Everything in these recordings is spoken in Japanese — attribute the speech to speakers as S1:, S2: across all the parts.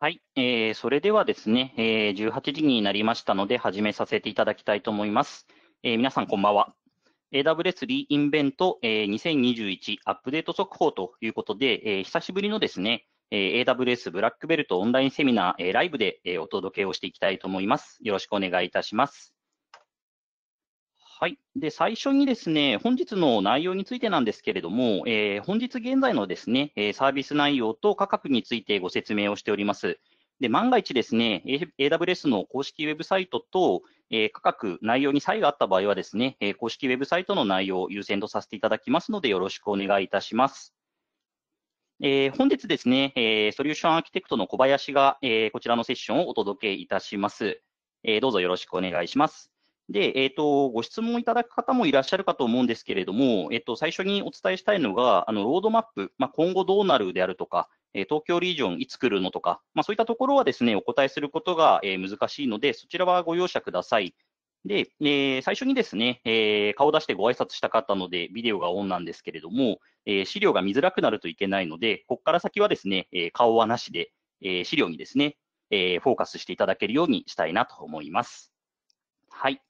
S1: はい、えー、それではですね、えー、18時になりましたので、始めさせていただきたいと思います。えー、皆さん、こんばんは。AWS リインベント、えー、2021アップデート速報ということで、えー、久しぶりのですね、えー、AWS ブラックベルトオンラインセミナー、えー、ライブで、えー、お届けをしていきたいと思います。よろしくお願いいたします。はい。で、最初にですね、本日の内容についてなんですけれども、えー、本日現在のですね、サービス内容と価格についてご説明をしております。で、万が一ですね、AWS の公式ウェブサイトと、えー、価格、内容に差異があった場合はですね、え公式ウェブサイトの内容を優先とさせていただきますので、よろしくお願いいたします。えー、本日ですね、えソリューションアーキテクトの小林が、えこちらのセッションをお届けいたします。えどうぞよろしくお願いします。で、えっ、ー、と、ご質問いただく方もいらっしゃるかと思うんですけれども、えっ、ー、と、最初にお伝えしたいのが、あの、ロードマップ、まあ、今後どうなるであるとか、えー、東京リージョンいつ来るのとか、まあ、そういったところはですね、お答えすることが、え難しいので、そちらはご容赦ください。で、え最初にですね、え顔出してご挨拶したかったので、ビデオがオンなんですけれども、え資料が見づらくなるといけないので、ここから先はですね、え顔はなしで、え資料にですね、えフォーカスしていただけるようにしたいなと思います。はい。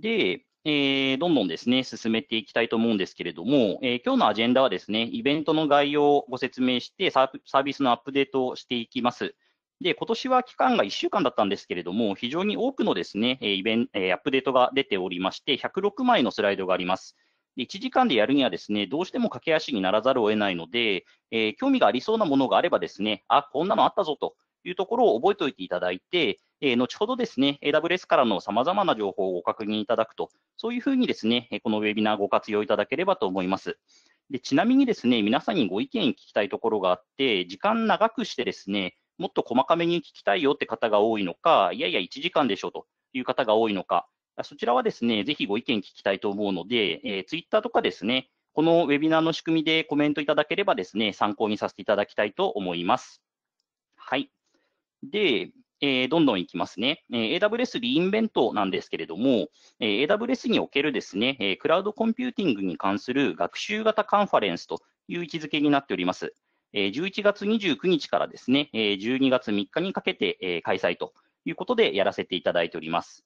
S1: で、えー、どんどんですね、進めていきたいと思うんですけれども、えー、今日のアジェンダはですね、イベントの概要をご説明してサービスのアップデートをしていきます。で、今年は期間が1週間だったんですけれども、非常に多くのですね、イベンアップデートが出ておりまして、106枚のスライドがあります。1時間でやるにはですね、どうしても駆け足にならざるを得ないので、えー、興味がありそうなものがあればですね、あ、こんなのあったぞというところを覚えておいていただいて、え後ほどですね、AWS からの様々な情報をご確認いただくと、そういうふうにですね、このウェビナーご活用いただければと思います。でちなみにですね、皆さんにご意見聞きたいところがあって、時間長くしてですね、もっと細かめに聞きたいよって方が多いのか、いやいや1時間でしょという方が多いのか、そちらはですね、ぜひご意見聞きたいと思うので、えー、Twitter とかですね、このウェビナーの仕組みでコメントいただければですね、参考にさせていただきたいと思います。はい。で、えー、どんどんいきますね。えー、AWS リインベントなんですけれども、えー、AWS におけるですね、えクラウドコンピューティングに関する学習型カンファレンスという位置づけになっております。え11月29日からですね、え12月3日にかけて、え開催ということでやらせていただいております。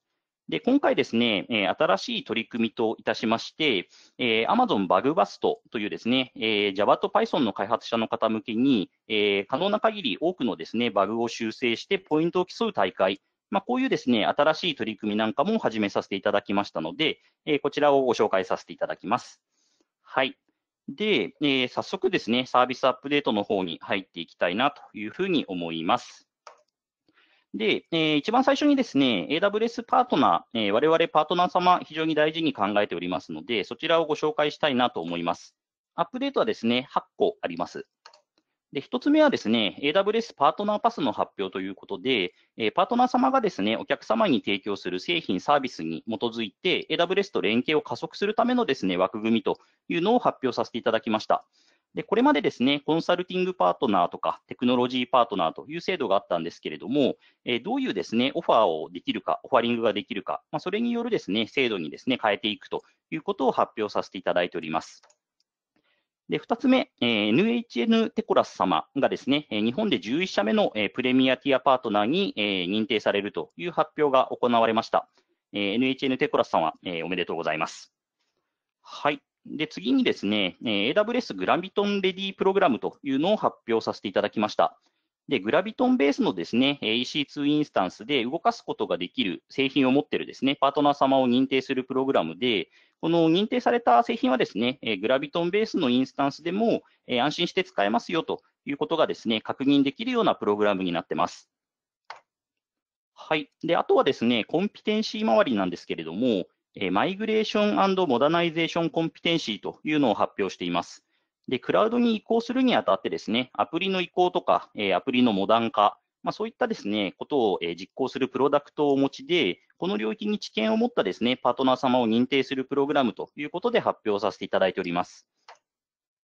S1: で、今回ですね、え新しい取り組みといたしまして、え Amazon BugBust というですね、え Java と Python の開発者の方向けに、え可能な限り多くのですね、バグを修正してポイントを競う大会、まあ、こういうですね、新しい取り組みなんかも始めさせていただきましたので、えこちらをご紹介させていただきます。はい。で、え早速ですね、サービスアップデートの方に入っていきたいなというふうに思います。で、えー、一番最初にですね、AWS パートナー、えー、我々パートナー様、非常に大事に考えておりますので、そちらをご紹介したいなと思います。アップデートはですね、8個あります。で、1つ目はですね、AWS パートナーパスの発表ということで、えー、パートナー様がですね、お客様に提供する製品、サービスに基づいて、AWS と連携を加速するためのですね、枠組みというのを発表させていただきました。で、これまでですね、コンサルティングパートナーとか、テクノロジーパートナーという制度があったんですけれども、えどういうですね、オファーをできるか、オファリングができるか、まあ、それによるですね、制度にですね、変えていくということを発表させていただいております。で、2つ目、NHN テコラス様がですね、日本で11社目のプレミアティアパートナーに認定されるという発表が行われました。NHN テコラス様、おめでとうございます。はい。で次にですね、AWS グラビトンレディープログラムというのを発表させていただきました。で、グラビトンベースのですね、EC2 インスタンスで動かすことができる製品を持っているですね、パートナー様を認定するプログラムで、この認定された製品はですね、グラビトンベースのインスタンスでも安心して使えますよということがですね、確認できるようなプログラムになってます。はい。で、あとはですね、コンピテンシー周りなんですけれども、えマイグレーションモダナイゼーションコンピテンシーというのを発表しています。で、クラウドに移行するにあたってですね、アプリの移行とか、えアプリのモダン化、まあ、そういったですね、ことを実行するプロダクトをお持ちで、この領域に知見を持ったですね、パートナー様を認定するプログラムということで発表させていただいております。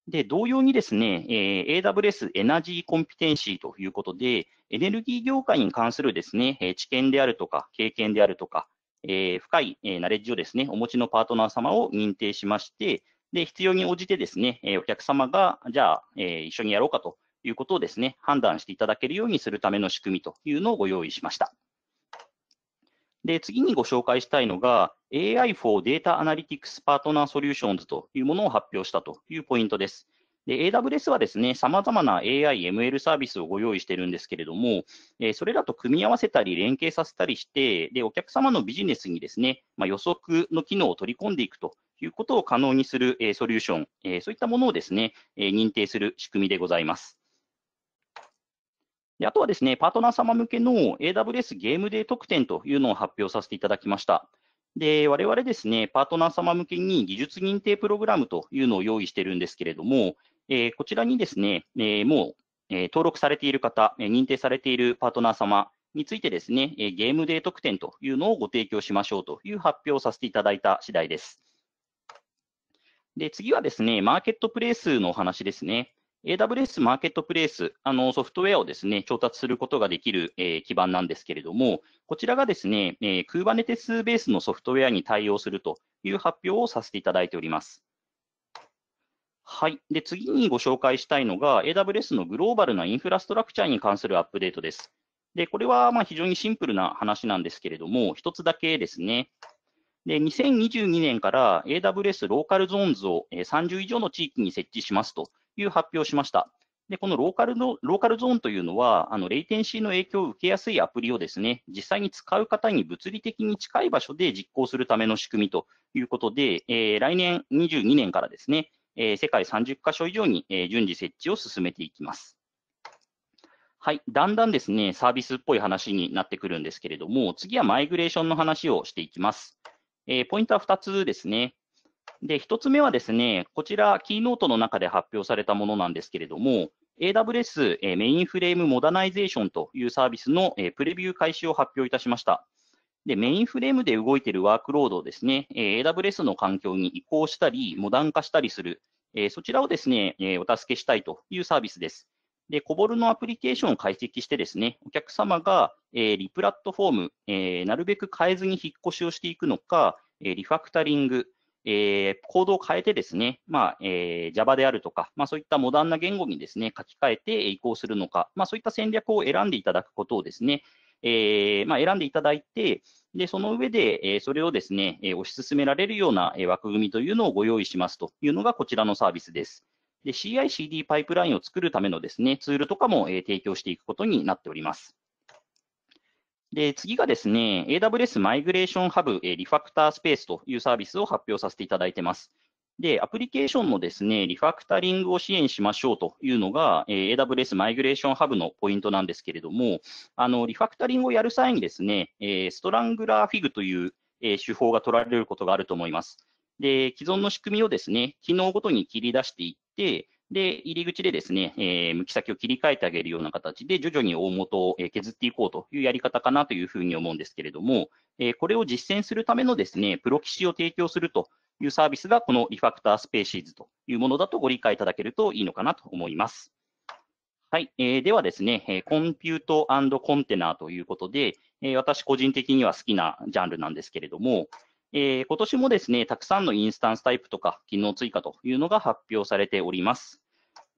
S1: で、同様にですね、え AWS エナジーコンピテンシーということで、エネルギー業界に関するですね、知見であるとか、経験であるとか、えー、深い、えナレッジをですね、お持ちのパートナー様を認定しまして、で、必要に応じてですね、えお客様が、じゃあ、え一緒にやろうかということをですね、判断していただけるようにするための仕組みというのをご用意しました。で、次にご紹介したいのが、AI for Data Analytics Partner Solutions というものを発表したというポイントです。で、AWS はですね、様々な AI、ML サービスをご用意してるんですけれども、えそれらと組み合わせたり、連携させたりして、で、お客様のビジネスにですね、まあ、予測の機能を取り込んでいくということを可能にする、えソリューション、えそういったものをですね、え認定する仕組みでございます。であとはですね、パートナー様向けの AWS ゲームデー特典というのを発表させていただきました。で、我々ですね、パートナー様向けに技術認定プログラムというのを用意してるんですけれども、えこちらにですね、えもう、え登録されている方、え認定されているパートナー様についてですね、えゲームデー特典というのをご提供しましょうという発表をさせていただいた次第です。で次はですね、マーケットプレイスのお話ですね。AWS マーケットプレイス、あのソフトウェアをですね、調達することができる、えー、基盤なんですけれども、こちらがですね、えー、Kubernetes ベースのソフトウェアに対応するという発表をさせていただいております。はい。で、次にご紹介したいのが、AWS のグローバルなインフラストラクチャーに関するアップデートです。で、これはま非常にシンプルな話なんですけれども、一つだけですね。で、2022年から AWS ローカルゾーンズを30以上の地域に設置しますという発表をしました。で、このローカルのローカルゾーンというのは、あのレイテンシーの影響を受けやすいアプリをですね、実際に使う方に物理的に近い場所で実行するための仕組みということで、えー、来年22年からですね、えー、世界30カ所以上に、えー、順次設置を進めていきます。はい。だんだんですね、サービスっぽい話になってくるんですけれども、次はマイグレーションの話をしていきます。えー、ポイントは2つですね。で、1つ目はですね、こちら、キーノートの中で発表されたものなんですけれども、AWS、えメインフレームモダナイゼーションというサービスの、えプレビュー開始を発表いたしました。で、メインフレームで動いているワークロードをですね、え AWS の環境に移行したり、モダン化したりする、えそちらをですね、えお助けしたいというサービスです。で、コボルのアプリケーションを解析してですね、お客様が、えリプラットフォーム、えなるべく変えずに引っ越しをしていくのか、えリファクタリング、えー、コードを変えてですね、まあえー、Java であるとか、まあ、そういったモダンな言語にですね書き換えて移行するのか、まあ、そういった戦略を選んでいただくことをですね、えー、まあ、選んでいただいて、で、その上で、えそれをですね、え推し進められるような、え枠組みというのをご用意しますというのがこちらのサービスです。で、CI、CD パイプラインを作るためのですね、ツールとかも、え提供していくことになっております。で、次がですね、AWS マイグレーションハブ、えリファクタースペースというサービスを発表させていただいてます。で、アプリケーションのですね、リファクタリングを支援しましょうというのが、えー、AWS マイグレーションハブのポイントなんですけれども、あの、リファクタリングをやる際にですね、えー、ストラングラーフィグという、え手法が取られることがあると思います。で、既存の仕組みをですね、機能ごとに切り出していって、で、入り口でですね、えー、向き先を切り替えてあげるような形で、徐々に大元を削っていこうというやり方かなというふうに思うんですけれども、えー、これを実践するためのですね、プロキシを提供するというサービスがこのリファクタースペーシーズというものだとご理解いただけるといいのかなと思います。はい、えー、ではですね、えコンピュートコンテナということで、え私個人的には好きなジャンルなんですけれども、えー、今年もですね、たくさんのインスタンスタイプとか機能追加というのが発表されております。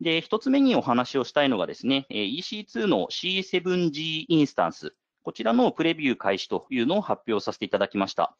S1: で、一つ目にお話をしたいのがですね、EC2 の C7G インスタンス、こちらのプレビュー開始というのを発表させていただきました。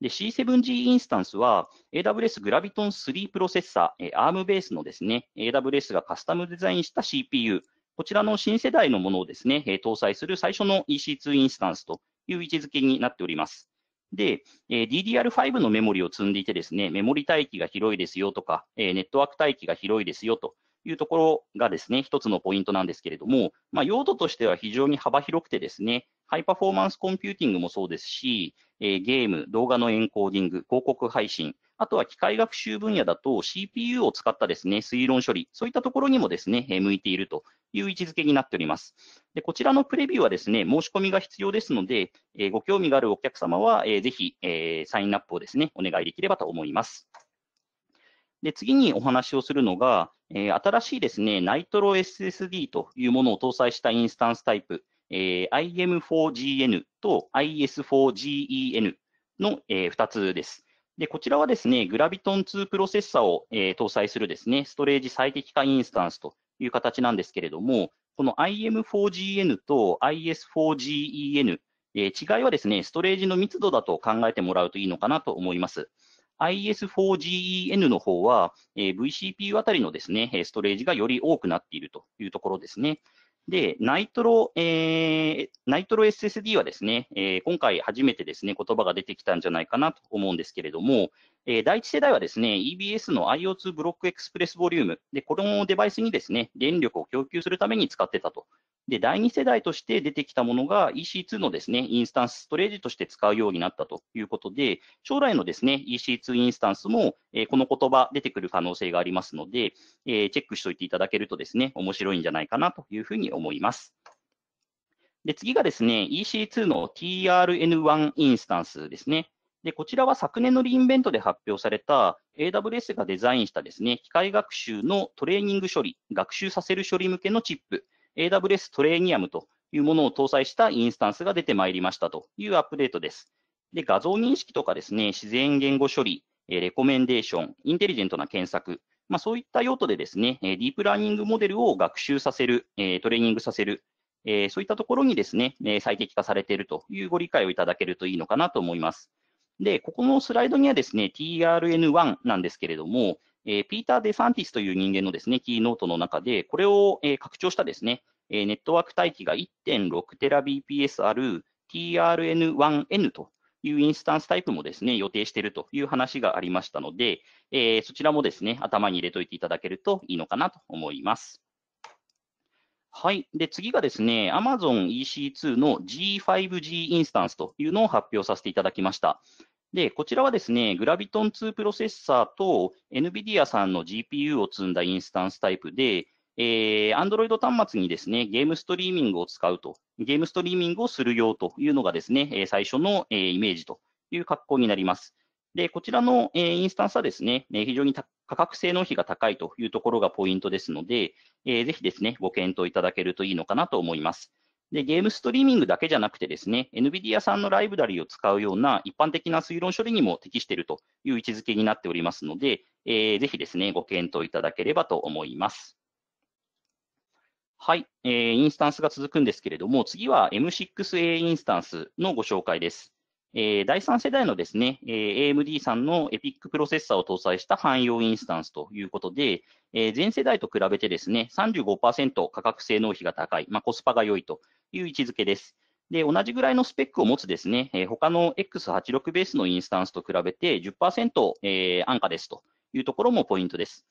S1: で、C7G インスタンスは AWS グラビトン3プロセッサー、ARM ベースのですね、AWS がカスタムデザインした CPU、こちらの新世代のものをですね、搭載する最初の EC2 インスタンスという位置づけになっております。で、DDR5 のメモリを積んでいてですね、メモリ帯域が広いですよとか、ネットワーク帯域が広いですよというところがですね、一つのポイントなんですけれども、まあ、用途としては非常に幅広くてですね、ハイパフォーマンスコンピューティングもそうですし、えゲーム、動画のエンコーディング、広告配信、あとは機械学習分野だと CPU を使ったですね、推論処理、そういったところにもですね、向いているという位置づけになっております。でこちらのプレビューはですね、申し込みが必要ですので、えご興味があるお客様は、えー、ぜひ、えサインアップをですね、お願いできればと思います。で次にお話をするのが、え新しいですね、ロ i t r SSD というものを搭載したインスタンスタイプ。えー、IM4GN と IS4GEN の、えー、2つです。で、こちらはですね、グラビトン2プロセッサを、えー、搭載するですね、ストレージ最適化インスタンスという形なんですけれども、この IM4GN と IS4GEN、えー、違いはですね、ストレージの密度だと考えてもらうといいのかなと思います。IS4GEN の方は、えー、VCPU あたりのですね、ストレージがより多くなっているというところですね。で、ナイトロ、えー、ナイトロ SSD はですね、えー、今回初めてですね、言葉が出てきたんじゃないかなと思うんですけれども、えー、第一世代はですね、EBS の IO2 ブロックエクスプレスボリューム、で、このデバイスにですね、電力を供給するために使ってたとで、第2世代として出てきたものが EC2 のですね、インスタンスストレージとして使うようになったということで、将来のですね、EC2 インスタンスも、えー、この言葉出てくる可能性がありますので、えー、チェックしておいていただけるとですね、面白いんじゃないかなというふうに思います。で、次がですね、EC2 の TRN1 インスタンスですね。で、こちらは昨年のリインベントで発表された AWS がデザインしたですね、機械学習のトレーニング処理、学習させる処理向けのチップ AWS トレーニアムというものを搭載したインスタンスが出てまいりましたというアップデートです。で、画像認識とかですね、自然言語処理、レコメンデーション、インテリジェントな検索、まあ、そういった用途でですね、ディープラーニングモデルを学習させる、トレーニングさせる、そういったところにですね、最適化されているというご理解をいただけるといいのかなと思います。で、ここのスライドにはですね、TRN1 なんですけれども、えー、ピーター・デサンティスという人間のですね、キーノートの中で、これを、えー、拡張したですね、えー、ネットワーク帯域が 1.6TBps ある TRN1N というインスタンスタイプもですね、予定しているという話がありましたので、えー、そちらもですね、頭に入れといていただけるといいのかなと思います。はい。で、次がですね、Amazon EC2 の G5G インスタンスというのを発表させていただきました。で、こちらはですね、グラビトン2プロセッサーと NVIDIA さんの GPU を積んだインスタンスタイプで、えー、Android 端末にですね、ゲームストリーミングを使うと、ゲームストリーミングをする用というのがですね、え最初の、えイメージという格好になります。で、こちらの、えインスタンスはですね、え非常に価格性能比が高いというところがポイントですので、えー、ぜひですね、ご検討いただけるといいのかなと思います。で、ゲームストリーミングだけじゃなくてですね、NVIDIA さんのライブラリを使うような一般的な推論処理にも適しているという位置づけになっておりますので、えー、ぜひですね、ご検討いただければと思います。はい、えー、インスタンスが続くんですけれども、次は M6A インスタンスのご紹介です。えー、第3世代のですね、えー、AMD さんのエピックプロセッサーを搭載した汎用インスタンスということで、えー、前世代と比べてですね、35%価格性能比が高い、まあ、コスパが良いという位置づけです。で、同じぐらいのスペックを持つですね、えー、他の X86 ベースのインスタンスと比べて10%、えー、安価ですというところもポイントです。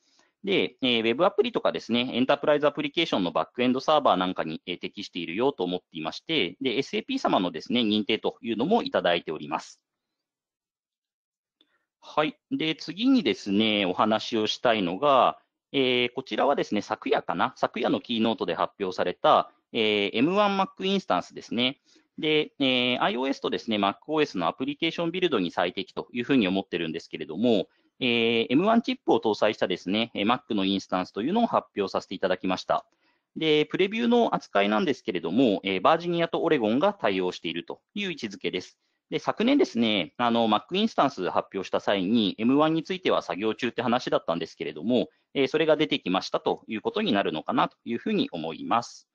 S1: で、えー、ウェブアプリとかですね、エンタープライズアプリケーションのバックエンドサーバーなんかに、えー、適しているよと思っていまして、で、SAP 様のですね、認定というのもいただいております。はい。で、次にですね、お話をしたいのが、えー、こちらはですね、昨夜かな、昨夜のキーノートで発表された、えー、M1Mac インスタンスですね。で、えー、iOS とですね、MacOS のアプリケーションビルドに最適というふうに思ってるんですけれども、えー、M1 チップを搭載したですね、Mac のインスタンスというのを発表させていただきました。で、プレビューの扱いなんですけれども、えー、バージニアとオレゴンが対応しているという位置づけです。で、昨年ですね、あの、Mac インスタンス発表した際に M1 については作業中って話だったんですけれども、えー、それが出てきましたということになるのかなというふうに思います。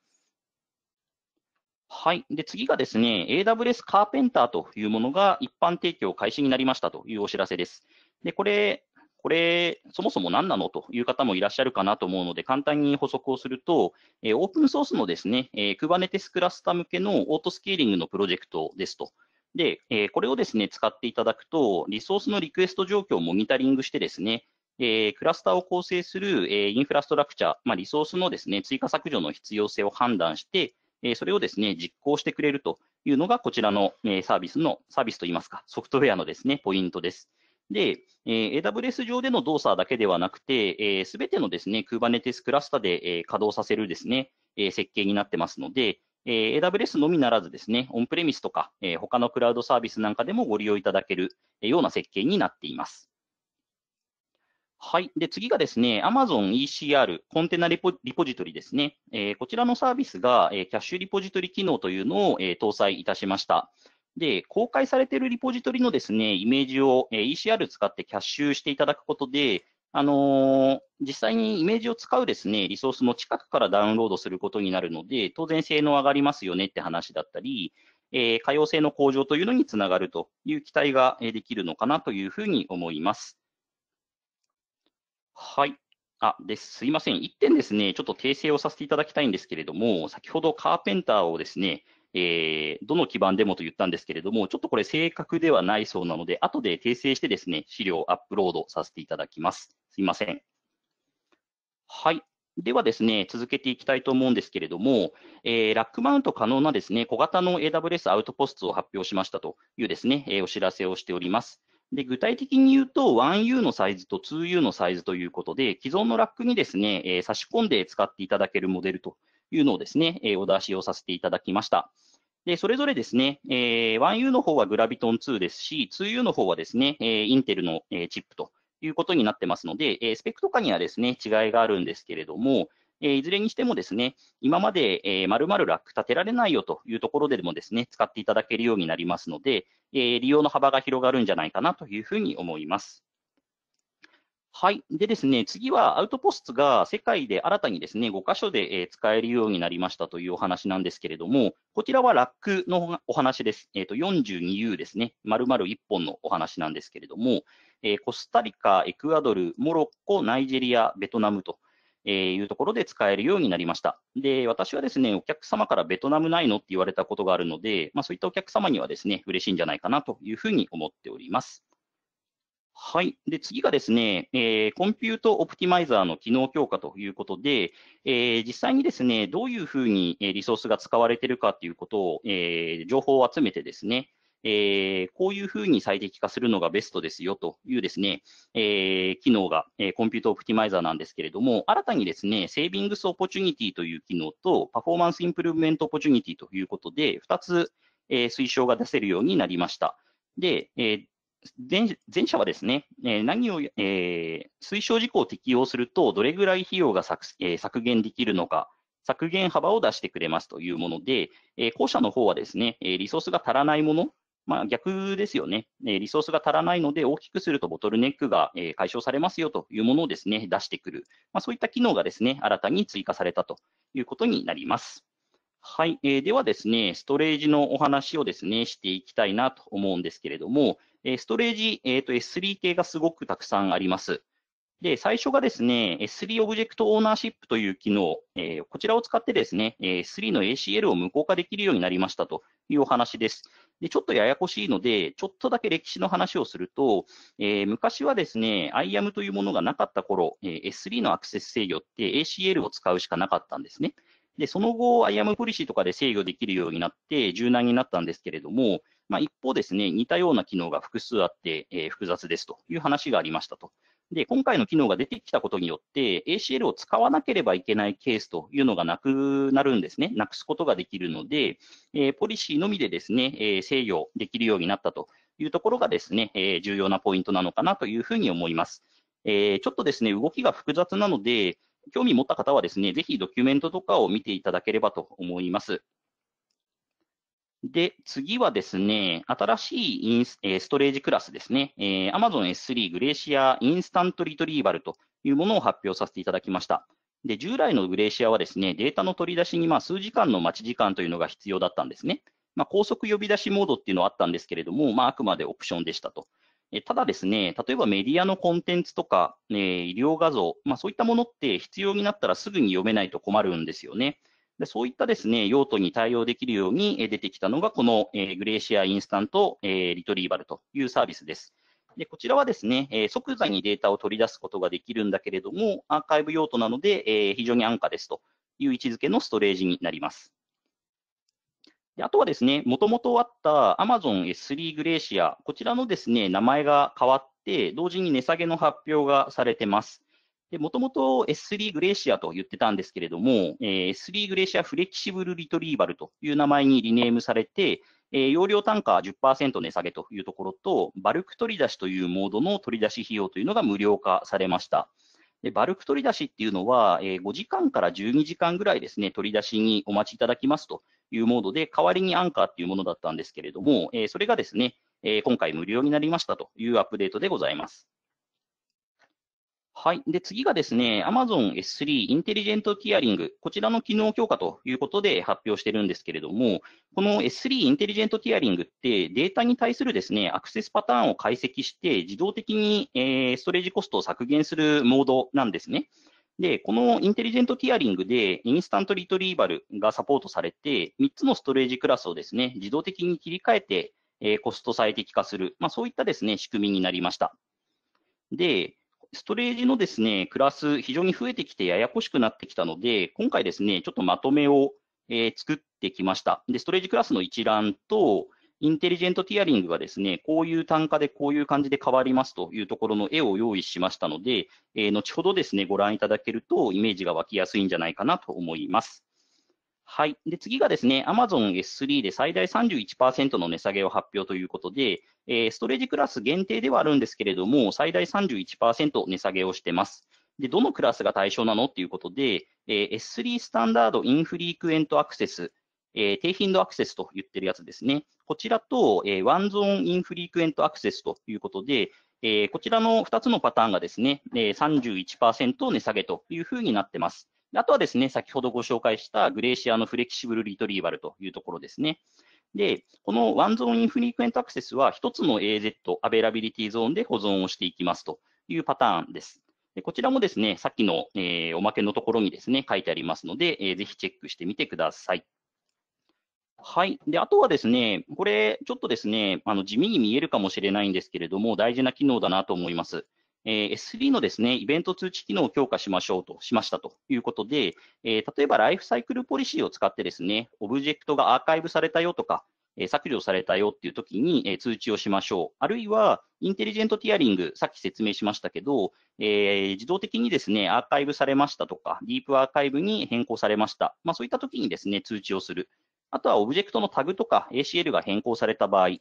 S1: はい。で、次がですね、AWS カーペンターというものが一般提供開始になりましたというお知らせです。で、これ、これ、そもそも何なのという方もいらっしゃるかなと思うので、簡単に補足をすると、えオープンソースのですね、え Kubernetes クラスター向けのオートスケーリングのプロジェクトですと。で、えこれをですね、使っていただくと、リソースのリクエスト状況をモニタリングしてですね、えクラスターを構成する、えインフラストラクチャー、まあ、リソースのですね、追加削除の必要性を判断して、えそれをですね、実行してくれるというのが、こちらの、えサービスの、サービスといいますか、ソフトウェアのですね、ポイントです。で、えー、AWS 上での動作だけではなくて、す、えー、べ、てのですね、Kubernetes クラスタで、えー、稼働させるですね、えー、設計になってますので、えー、AWS のみならずですね、オンプレミスとか、えー、他のクラウドサービスなんかでもご利用いただけるような設計になっています。はい。で、次がですね、Amazon ECR、コンテナリポリポジトリですね、えー、こちらのサービスが、えー、キャッシュリポジトリ機能というのを、えー、搭載いたしました。で、公開されているリポジトリのですね、イメージを ECR 使ってキャッシュしていただくことで、あの実際にイメージを使うですね、リソースも近くからダウンロードすることになるので、当然性能上がりますよねって話だったり、えー、可用性の向上というのにつながるという期待ができるのかなというふうに思います。はい。あ、です。すいません。1点ですね、ちょっと訂正をさせていただきたいんですけれども、先ほどカーペンターをですね、えー、どの基盤でもと言ったんですけれども、ちょっとこれ正確ではないそうなので、後で訂正してですね、資料をアップロードさせていただきます。すいません。はい。ではですね、続けていきたいと思うんですけれども、えー、ラックマウント可能なですね、小型の AWS アウトポストを発表しましたというですね、えー、お知らせをしております。で具体的に言うと、1U のサイズと 2U のサイズということで、既存のラックにですね、えー、差し込んで使っていただけるモデルというのをですね、えー、お出しをさせていただきました。で、それぞれですね、えー、1U の方はグラビトン2ですし、2U の方はですね、えー、インテルの、えー、チップということになってますので、えー、スペックとかにはですね、違いがあるんですけれども、えー、いずれにしてもですね、今まで、えー、丸々ラック立てられないよというところでもですね、使っていただけるようになりますので、えー、利用の幅が広がるんじゃないかなというふうに思います。はい。でですね、次はアウトポストが世界で新たにですね、5箇所で使えるようになりましたというお話なんですけれども、こちらはラックのお話です。えっ、ー、と、42U ですね、丸々1本のお話なんですけれども、えー、コスタリカ、エクアドル、モロッコ、ナイジェリア、ベトナムと、えいうところで使えるようになりました。で、私はですね、お客様からベトナムないのって言われたことがあるので、まあ、そういったお客様にはですね、嬉しいんじゃないかなというふうに思っております。はい。で、次がですね、えー、コンピュートオプティマイザーの機能強化ということで、えー、実際にですね、どういうふうにリソースが使われているかということを、えー、情報を集めてですね、えー、こういうふうに最適化するのがベストですよというですね、えー、機能が、えー、コンピュートオプティマイザーなんですけれども、新たにですね、セービングスオポチュニティという機能と、パフォーマンスインプルーメントオポチュニティということで、2つ、え推奨が出せるようになりました。で、え前前者はですね、何を、えー、推奨事項を適用すると、どれぐらい費用が削,、えー、削減できるのか、削減幅を出してくれますというもので、えー、後者の方はですね、リソースが足らないもの、まあ、逆ですよね、リソースが足らないので、大きくするとボトルネックが、解消されますよというものをですね出してくる、まあ、そういった機能がですね新たに追加されたということになります。はい、えー、ではですね、ストレージのお話をですね、していきたいなと思うんですけれども、えストレージ、えー、と S3 系がすごくたくさんあります。で、最初がですね、S3 オブジェクトオーナーシップという機能、えー、こちらを使ってですね、S3 の ACL を無効化できるようになりましたというお話です。で、ちょっとややこしいので、ちょっとだけ歴史の話をすると、えー、昔はですね、IAM というものがなかった頃、えー、S3 のアクセス制御って ACL を使うしかなかったんですね。で、その後、アイアムポリシーとかで制御できるようになって、柔軟になったんですけれども、まあ、一方ですね、似たような機能が複数あって、えー、複雑ですという話がありましたと。で、今回の機能が出てきたことによって、ACL を使わなければいけないケースというのがなくなるんですね。なくすことができるので、えー、ポリシーのみでですね、えー、制御できるようになったというところがですね、え重要なポイントなのかなというふうに思います。えちょっとですね、動きが複雑なので、興味持った方はですね、ぜひドキュメントとかを見ていただければと思います。で、次はですね、新しいインス,、えー、ストレージクラスですね、えー、Amazon S3 グレーシアインスタントリトリーバルというものを発表させていただきました。で、従来のグレーシアはですね、データの取り出しにまあ数時間の待ち時間というのが必要だったんですね。まあ、高速呼び出しモードっていうのはあったんですけれども、まあ、あくまでオプションでしたと。ただですね、例えばメディアのコンテンツとか、えー、医療画像、まあ、そういったものって必要になったらすぐに読めないと困るんですよね。でそういったですね、用途に対応できるように出てきたのが、この、えー、グレーシアインスタント、えー、リトリーバルというサービスです。でこちらはですね、え即座にデータを取り出すことができるんだけれども、アーカイブ用途なので、え非常に安価ですという位置づけのストレージになります。であとはですね、もともとあった Amazon S3 グレーシア、こちらのですね、名前が変わって、同時に値下げの発表がされてます。もともと S3 グレーシアと言ってたんですけれども、え S3 グレーシアフレキシブルリトリーバルという名前にリネームされて、え容量単価10%値下げというところと、バルク取り出しというモードの取り出し費用というのが無料化されました。でバルク取り出しっていうのは、え5時間から12時間ぐらいですね、取り出しにお待ちいただきますというモードで、代わりにアンカーっていうものだったんですけれども、えそれがですね、え今回無料になりましたというアップデートでございます。はい。で、次がですね、Amazon S3 インテリジェントィアリング。こちらの機能強化ということで発表してるんですけれども、この S3 インテリジェントィアリングってデータに対するですね、アクセスパターンを解析して自動的に、えー、ストレージコストを削減するモードなんですね。で、このインテリジェントティアリングで、インスタントリトリーバルがサポートされて、3つのストレージクラスをですね、自動的に切り替えて、えコスト最適化する、まあ、そういったですね、仕組みになりました。で、ストレージのですね、クラス、非常に増えてきてややこしくなってきたので、今回ですね、ちょっとまとめを、え作ってきました。で、ストレージクラスの一覧と、インテリジェントティアリングはですね、こういう単価でこういう感じで変わりますというところの絵を用意しましたので、えー、後ほどですね、ご覧いただけるとイメージが湧きやすいんじゃないかなと思います。はい。で、次がですね、Amazon S3 で最大31%の値下げを発表ということで、えー、ストレージクラス限定ではあるんですけれども、最大31%値下げをしてます。で、どのクラスが対象なのっていうことで、えー、S3 スタンダードインフリークエントアクセス、えー、低頻度アクセスと言ってるやつですね。こちらと、えー、ワンゾーンインフリークエントアクセスということで、えー、こちらの2つのパターンがですね、え31%値下げというふうになってます。あとはですね、先ほどご紹介したグレーシアのフレキシブルリトリーバルというところですね。で、このワンゾーンインフリークエントアクセスは1つの AZ、アベラビリティゾーンで保存をしていきますというパターンです。でこちらもですね、さっきの、えー、おまけのところにですね、書いてありますので、えー、ぜひチェックしてみてください。はい。で、あとはですね、これ、ちょっとですね、あの地味に見えるかもしれないんですけれども、大事な機能だなと思います。えー、S3 のですね、イベント通知機能を強化しましょうと、しましたということで、えー、例えばライフサイクルポリシーを使ってですね、オブジェクトがアーカイブされたよとか、えー、削除されたよっていう時に、え通知をしましょう。あるいは、インテリジェントティアリング、さっき説明しましたけど、え自動的にですね、アーカイブされましたとか、ディープアーカイブに変更されました。まあ、そういった時にですね、通知をする。あとはオブジェクトのタグとか ACL が変更された場合、え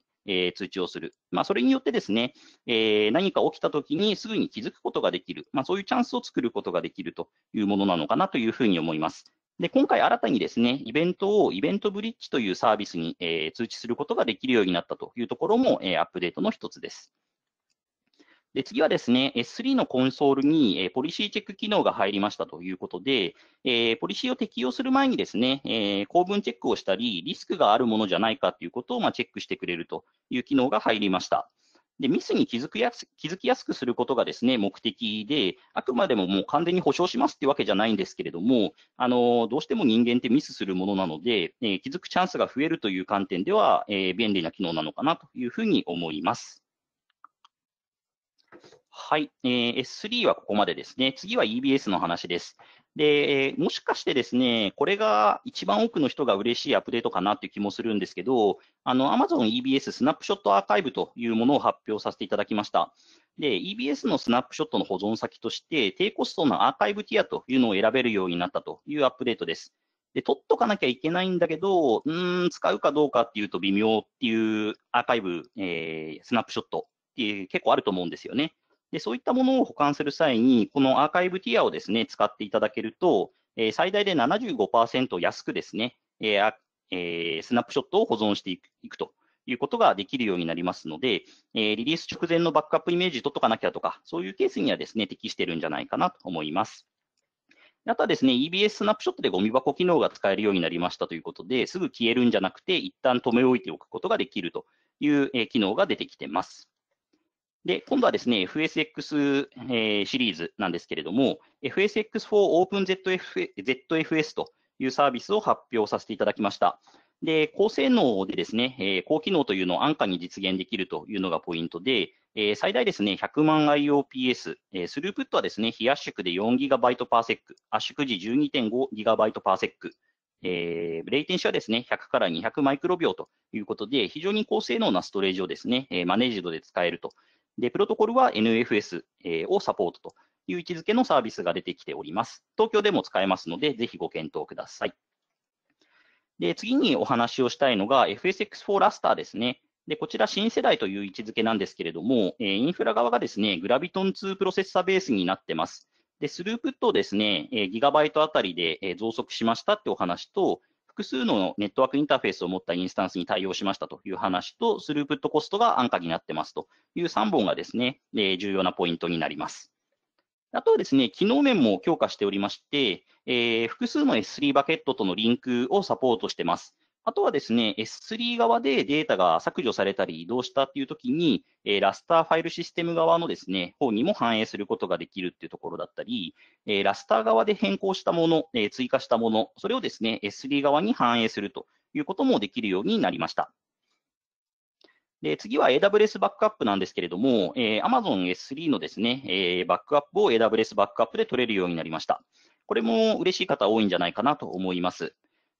S1: ー、通知をする。まあ、それによってですね、えー、何か起きたときにすぐに気づくことができる、まあ、そういうチャンスを作ることができるというものなのかなというふうに思います。で、今回新たにですね、イベントをイベントブリッジというサービスに、えー、通知することができるようになったというところも、えー、アップデートの一つです。で次はですね、S3 のコンソールに、えポリシーチェック機能が入りましたということで、えポリシーを適用する前にですね、え構文チェックをしたり、リスクがあるものじゃないかということを、まチェックしてくれるという機能が入りました。で、ミスに気づくやす気づきやすくすることがですね、目的で、あくまでももう完全に保証しますってわけじゃないんですけれども、あの、どうしても人間ってミスするものなので、えー、気づくチャンスが増えるという観点では、えー、便利な機能なのかなというふうに思います。はい、えー、S3 はここまでですね。次は EBS の話です。で、えもしかしてですね、これが一番多くの人が嬉しいアップデートかなっていう気もするんですけど、あの、Amazon EBS スナップショットアーカイブというものを発表させていただきました。で、EBS のスナップショットの保存先として、低コストのアーカイブティアというのを選べるようになったというアップデートです。で、取っとかなきゃいけないんだけど、うん、使うかどうかっていうと微妙っていうアーカイブ、えー、スナップショットっていう結構あると思うんですよね。で、そういったものを保管する際に、このアーカイブティアをですね、使っていただけると、えー、最大で75%安くですね、えーえー、スナップショットを保存していくということができるようになりますので、えリリース直前のバックアップイメージ取っとかなきゃとか、そういうケースにはですね、適してるんじゃないかなと思います。あとはですね、EBS スナップショットでゴミ箱機能が使えるようになりましたということで、すぐ消えるんじゃなくて、一旦止め置いておくことができるという機能が出てきてます。で、今度はですね、FSX、えー、シリーズなんですけれども、FSX4 OpenZFS というサービスを発表させていただきました。で、高性能でですね、えー、高機能というのを安価に実現できるというのがポイントで、えー、最大ですね、100万 IOPS、えー、スループットはですね、非圧縮で 4GB パーセック、圧縮時 12.5GB パーセック、えー、レイテンシはですね、100から200マイクロ秒ということで、非常に高性能なストレージをですね、えマネージドで使えるとで、プロトコルは NFS をサポートという位置づけのサービスが出てきております。東京でも使えますので、ぜひご検討ください。で、次にお話をしたいのが FSX4 ラスターですね。で、こちら新世代という位置づけなんですけれども、えインフラ側がですね、グラビトン2プロセッサベースになってます。で、スループットをですね、えギガバイトあたりで、え増速しましたってお話と、複数のネットワークインターフェースを持ったインスタンスに対応しましたという話と、スループットコストが安価になってますという3本がですね、え重要なポイントになります。あとはですね、機能面も強化しておりまして、えー、複数の S3 バケットとのリンクをサポートしてます。あとはですね、S3 側でデータが削除されたり移動したっていうときに、えー、ラスターファイルシステム側のですね、方にも反映することができるっていうところだったり、えー、ラスター側で変更したもの、えー、追加したもの、それをですね、S3 側に反映するということもできるようになりました。で次は AWS バックアップなんですけれども、えー、Amazon S3 のですね、えー、バックアップを AWS バックアップで取れるようになりました。これも嬉しい方多いんじゃないかなと思います。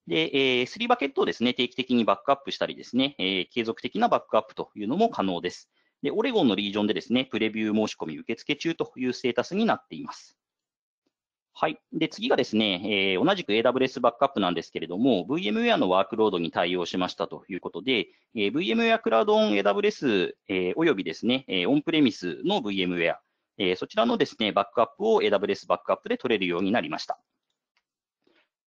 S1: で、えー、リ3バケットをですね、定期的にバックアップしたりですね、えー、継続的なバックアップというのも可能です。で、オレゴンのリージョンでですね、プレビュー申し込み受付中というステータスになっています。はい。で、次がですね、えー、同じく AWS バックアップなんですけれども、VMware のワークロードに対応しましたということで、えー、VMware クラウドオン AWS、えー、およびですね、えー、オンプレミスの VMware、えー、そちらのですね、バックアップを AWS バックアップで取れるようになりました。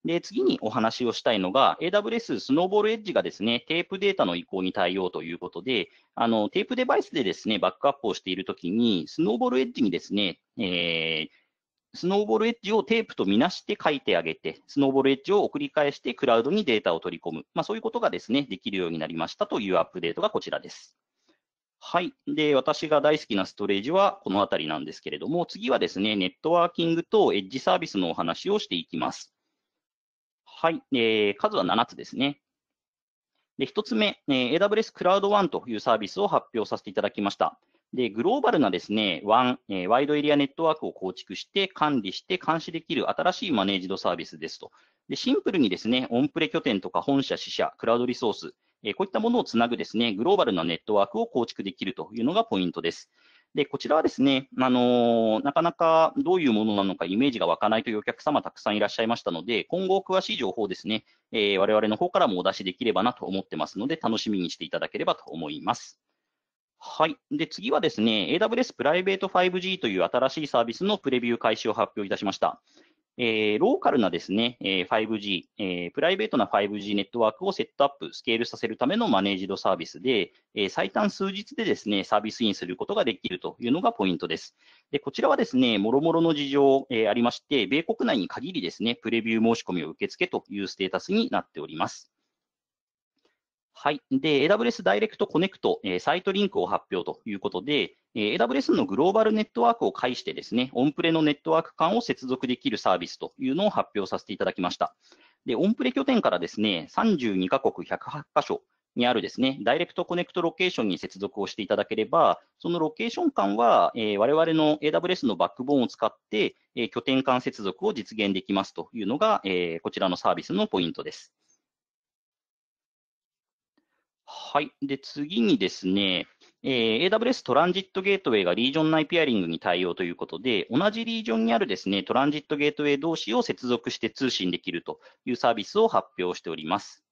S1: で、次にお話をしたいのが、AWS スノーボールエッジがですね、テープデータの移行に対応ということで、あの、テープデバイスでですね、バックアップをしているときに、スノーボールエッジにですね、えー、スノーボールエッジをテープとみなして書いてあげて、スノーボールエッジを送り返してクラウドにデータを取り込む。まあ、そういうことがですね、できるようになりましたというアップデートがこちらです。はい。で、私が大好きなストレージはこのあたりなんですけれども、次はですね、ネットワーキングとエッジサービスのお話をしていきます。はい、えー、数は7つですね。で1つ目、えー、AWS クラウドワンというサービスを発表させていただきました。でグローバルなですね、ワン、えー、ワイドエリアネットワークを構築して、管理して、監視できる新しいマネージドサービスですと。でシンプルにですね、オンプレ拠点とか本社、支社、クラウドリソース、えー、こういったものをつなぐですね、グローバルなネットワークを構築できるというのがポイントです。で、こちらはですね、あのー、なかなかどういうものなのかイメージが湧かないというお客様たくさんいらっしゃいましたので、今後詳しい情報をですね、えー、我々の方からもお出しできればなと思ってますので、楽しみにしていただければと思います。はい。で、次はですね、AWS プライベート 5G という新しいサービスのプレビュー開始を発表いたしました。えー、ローカルなですね、えー、5G、えー、プライベートな 5G ネットワークをセットアップ、スケールさせるためのマネージドサービスで、えー、最短数日でですね、サービスインすることができるというのがポイントです。で、こちらはですね、もろもろの事情、えー、ありまして、米国内に限りですね、プレビュー申し込みを受け付けというステータスになっております。はい。で、AWS ダイレクトコネクト、えー、サイトリンクを発表ということで、えー、AWS のグローバルネットワークを介してですね、オンプレのネットワーク間を接続できるサービスというのを発表させていただきました。で、オンプレ拠点からですね、32カ国108カ所にあるですね、ダイレクトコネクトロケーションに接続をしていただければ、そのロケーション間は、えー、我々の AWS のバックボーンを使って、えー、拠点間接続を実現できますというのが、えー、こちらのサービスのポイントです。はい。で、次にですね、えー、AWS トランジットゲートウェイがリージョン内ペアリングに対応ということで、同じリージョンにあるですね、トランジットゲートウェイ同士を接続して通信できるというサービスを発表しております。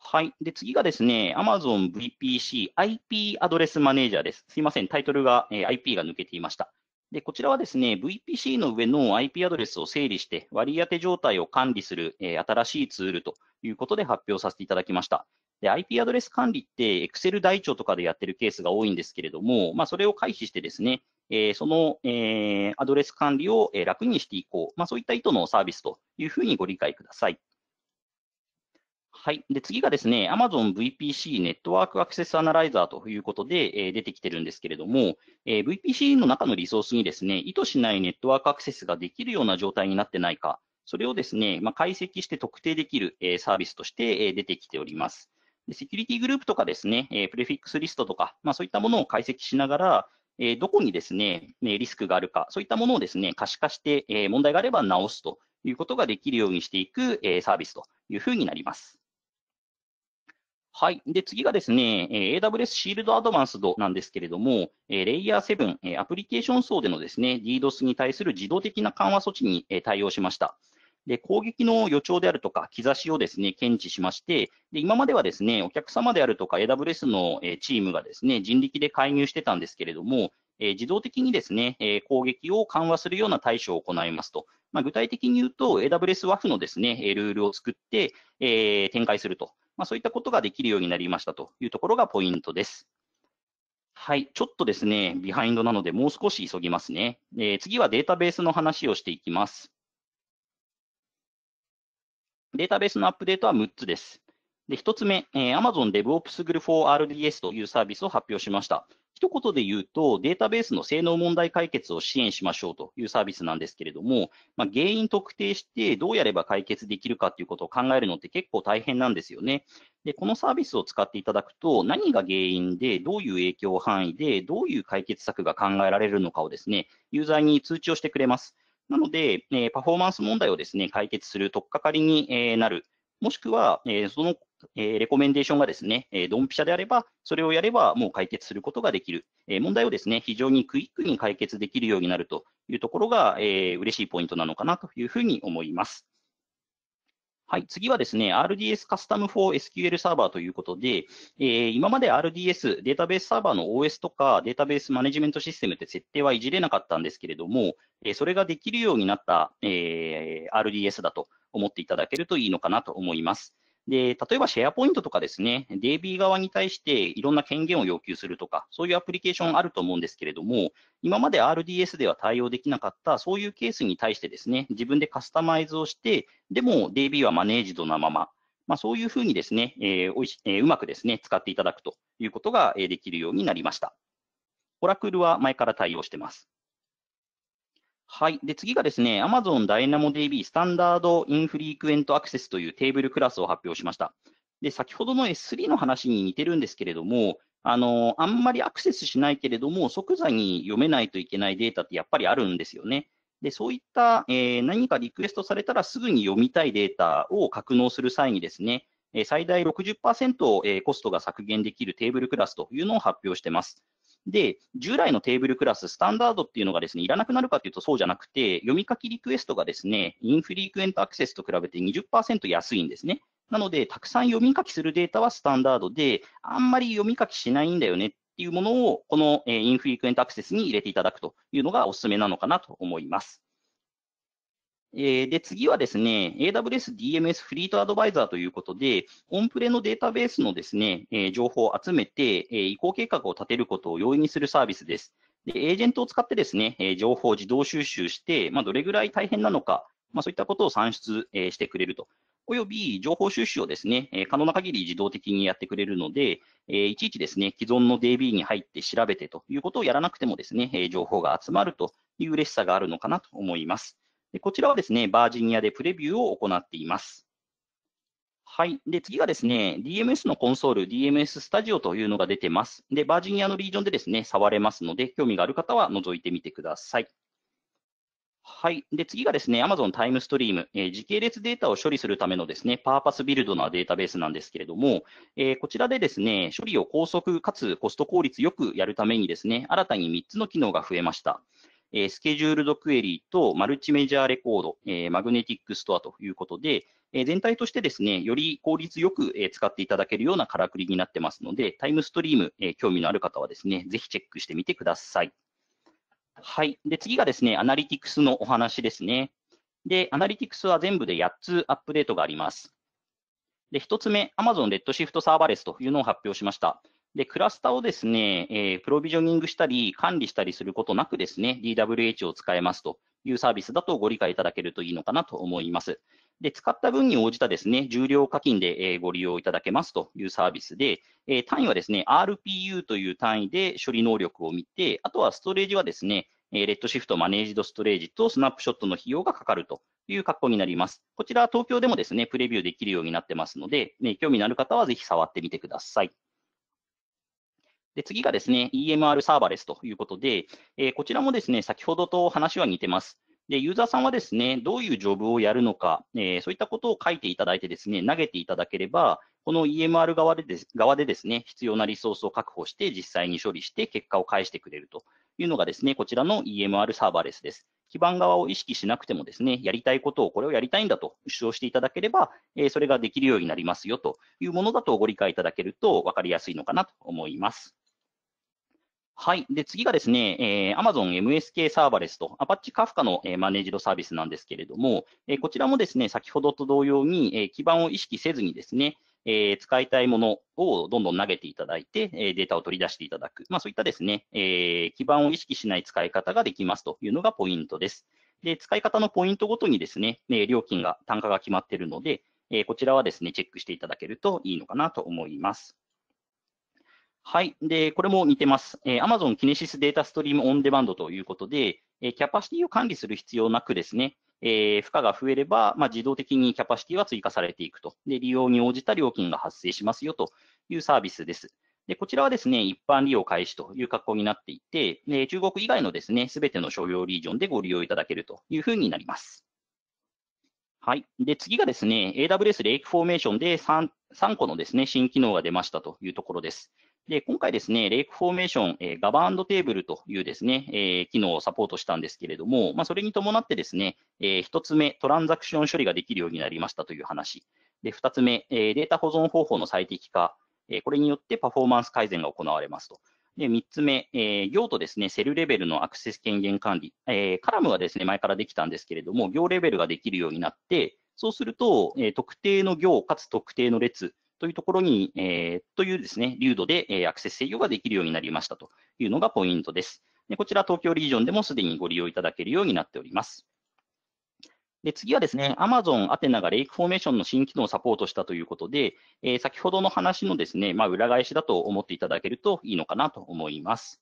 S1: はい。で、次がですね、Amazon VPC IP アドレスマネージャーです。すいません、タイトルが、えー、IP が抜けていました。で、こちらはですね、VPC の上の IP アドレスを整理して割り当て状態を管理する、えー、新しいツールということで発表させていただきました。で、IP アドレス管理って Excel 台帳とかでやってるケースが多いんですけれども、まあ、それを回避してですね、えー、その、えー、アドレス管理を、え楽にしていこう。まあ、そういった意図のサービスというふうにご理解ください。はい。で、次がですね、Amazon VPC ネットワークアクセスアナライザーということで、えー、出てきてるんですけれども、えー、VPC の中のリソースにですね、意図しないネットワークアクセスができるような状態になってないか、それをですね、まあ、解析して特定できる、えー、サービスとして、えー、出てきております。でセキュリティグループとかですね、えプレフィックスリストとか、まあ、そういったものを解析しながら、えどこにですね、リスクがあるか、そういったものをですね、可視化して、え問題があれば直すということができるようにしていく、えサービスというふうになります。はい。で、次がですね、AWS シールドアドバンスドなんですけれども、レイヤー7、アプリケーション層でのですね、DDoS に対する自動的な緩和措置に対応しました。で、攻撃の予兆であるとか、兆しをですね、検知しまして、で、今まではですね、お客様であるとか AWS のチームがですね、人力で介入してたんですけれども、えー、自動的にですね、えー、攻撃を緩和するような対処を行いますと。まあ、具体的に言うと、AWS WAF のですね、ルールを作って、えー、展開すると。まあ、そういったことができるようになりましたというところがポイントです。はい、ちょっとですね、ビハインドなので、もう少し急ぎますね。え次はデータベースの話をしていきます。データベースのアップデートは6つです。で、1つ目、えー、Amazon DevOps g o o g l for RDS というサービスを発表しました。一言で言うと、データベースの性能問題解決を支援しましょうというサービスなんですけれども、まあ、原因特定してどうやれば解決できるかということを考えるのって結構大変なんですよね。で、このサービスを使っていただくと、何が原因で、どういう影響範囲で、どういう解決策が考えられるのかをですね、ユーザーに通知をしてくれます。なので、えパフォーマンス問題をですね、解決する取っかかりに、えなる。もしくは、えその、えレコメンデーションがですね、えドンピシャであれば、それをやればもう解決することができる。え問題をですね、非常にクイックに解決できるようになるというところが、えー、嬉しいポイントなのかなというふうに思います。はい、次はですね、RDS Custom for SQL Server ということで、えー、今まで RDS、データベースサーバーの OS とかデータベースマネジメントシステムって設定はいじれなかったんですけれども、えー、それができるようになった、えー、RDS だと思っていただけるといいのかなと思います。で、例えばシェアポイントとかですね、DB 側に対していろんな権限を要求するとか、そういうアプリケーションあると思うんですけれども、今まで RDS では対応できなかった、そういうケースに対してですね、自分でカスタマイズをして、でも DB はマネージドなまま、まあ、そういうふうにですね、えーおいしえー、うまくですね、使っていただくということができるようになりました。オラクルは前から対応してます。はい。で、次がですね、Amazon DynamoDB スタンダードインフリークエントアクセスというテーブルクラスを発表しました。で、先ほどの S3 の話に似てるんですけれども、あの、あんまりアクセスしないけれども、即座に読めないといけないデータってやっぱりあるんですよね。で、そういった、えー、何かリクエストされたらすぐに読みたいデータを格納する際にですね、最大60%をコストが削減できるテーブルクラスというのを発表してます。で、従来のテーブルクラス、スタンダードっていうのがですね、いらなくなるかというとそうじゃなくて、読み書きリクエストがですね、インフリークエントアクセスと比べて20%安いんですね。なので、たくさん読み書きするデータはスタンダードで、あんまり読み書きしないんだよねっていうものを、このインフリークエントアクセスに入れていただくというのがお勧めなのかなと思います。えで、次はですね、AWS DMS フリートアドバイザーということで、オンプレのデータベースのですね、え情報を集めて、え移行計画を立てることを容易にするサービスです。で、エージェントを使ってですね、え情報を自動収集して、まあ、どれぐらい大変なのか、まあ、そういったことを算出、えしてくれると。および情報収集をですね、え可能な限り自動的にやってくれるので、えいちいちですね、既存の DB に入って調べてということをやらなくてもですね、え情報が集まるという嬉しさがあるのかなと思います。でこちらはですね、バージニアでプレビューを行っています。はい。で、次がですね、DMS のコンソール、DMS スタジオというのが出てます。で、バージニアのリージョンでですね、触れますので、興味がある方は覗いてみてください。はい。で、次がですね、Amazon タイムストリーム、えー、時系列データを処理するためのですね、パーパスビルドなデータベースなんですけれども、えー、こちらでですね、処理を高速かつコスト効率よくやるためにですね、新たに3つの機能が増えました。えスケジュールドクエリーとマルチメジャーレコード、えマグネティックストアということで、え全体としてですね、より効率よく、え使っていただけるようなからくりになってますので、タイムストリーム、え興味のある方はですね、ぜひチェックしてみてください。はい。で、次がですね、アナリティクスのお話ですね。で、アナリティクスは全部で8つアップデートがあります。で、1つ目、Amazon Redshift Serverless というのを発表しました。で、クラスタをですね、えー、プロビジョニングしたり、管理したりすることなくですね、DWH を使えますというサービスだとご理解いただけるといいのかなと思います。で、使った分に応じたですね、重量課金で、えー、ご利用いただけますというサービスで、えー、単位はですね、RPU という単位で処理能力を見て、あとはストレージはですね、えー、レッドシフトマネージドストレージとスナップショットの費用がかかるという格好になります。こちら、は東京でもですね、プレビューできるようになってますので、ね、興味のある方はぜひ触ってみてください。で次がですね、EMR サーバーレスということで、えー、こちらもですね、先ほどと話は似てます。で、ユーザーさんはですね、どういうジョブをやるのか、えー、そういったことを書いていただいてですね、投げていただければ、この EMR 側でです側でですね、必要なリソースを確保して、実際に処理して、結果を返してくれるというのがですね、こちらの EMR サーバーレスです。基盤側を意識しなくてもですね、やりたいことをこれをやりたいんだと主張していただければ、えー、それができるようになりますよというものだとご理解いただけると分かりやすいのかなと思います。はい。で、次がですね、えー、Amazon MSK サーバレスと Apache Kafka の、えー、マネージドサービスなんですけれども、えー、こちらもですね、先ほどと同様に、えー、基盤を意識せずにですね、えー、使いたいものをどんどん投げていただいて、えー、データを取り出していただく。まあ、そういったですね、えー、基盤を意識しない使い方ができますというのがポイントです。で、使い方のポイントごとにですね、え料金が、単価が決まっているので、えこちらはですね、チェックしていただけるといいのかなと思います。はい。で、これも似てます。えー、Amazon Kinesis Data Stream On Demand ということで、えー、キャパシティを管理する必要なくですね、えー、負荷が増えれば、まあ、自動的にキャパシティは追加されていくと。で、利用に応じた料金が発生しますよというサービスです。で、こちらはですね、一般利用開始という格好になっていて、で中国以外のですね、すべての商用リージョンでご利用いただけるというふうになります。はい。で、次がですね、AWS レイクフォーメーションで 3, 3個のですね、新機能が出ましたというところです。で、今回ですね、レイクフォーメーション、えー、ガバンドテーブルというですね、えー、機能をサポートしたんですけれども、まあ、それに伴ってですね、えー、1つ目、トランザクション処理ができるようになりましたという話。で、2つ目、えー、データ保存方法の最適化。えー、これによってパフォーマンス改善が行われますと。で、3つ目、えー、行とですね、セルレベルのアクセス権限管理。えー、カラムはですね、前からできたんですけれども、行レベルができるようになって、そうすると、えー、特定の行かつ特定の列、というところに、えー、というですね、流度で、えアクセス制御ができるようになりましたというのがポイントです。でこちら東京リージョンでもすでにご利用いただけるようになっております。で次はですね、Amazon アテナがレイクフォーメーションの新機能をサポートしたということで、えー、先ほどの話のですね、まあ、裏返しだと思っていただけるといいのかなと思います。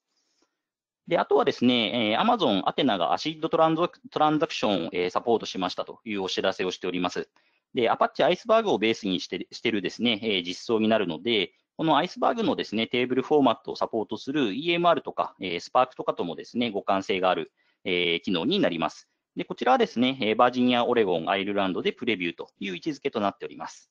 S1: で、あとはですね、えー、Amazon アテナがアシッドトランザクションを、えー、サポートしましたというお知らせをしております。で、アパッチアイスバーグをベースにしてしてるですね、えー、実装になるので、このアイスバーグのですね、テーブルフォーマットをサポートする EMR とか、えー、Spark とかともですね、互換性がある、えー、機能になります。で、こちらはですね、えー、バージニア、オレゴン、アイルランドでプレビューという位置づけとなっております。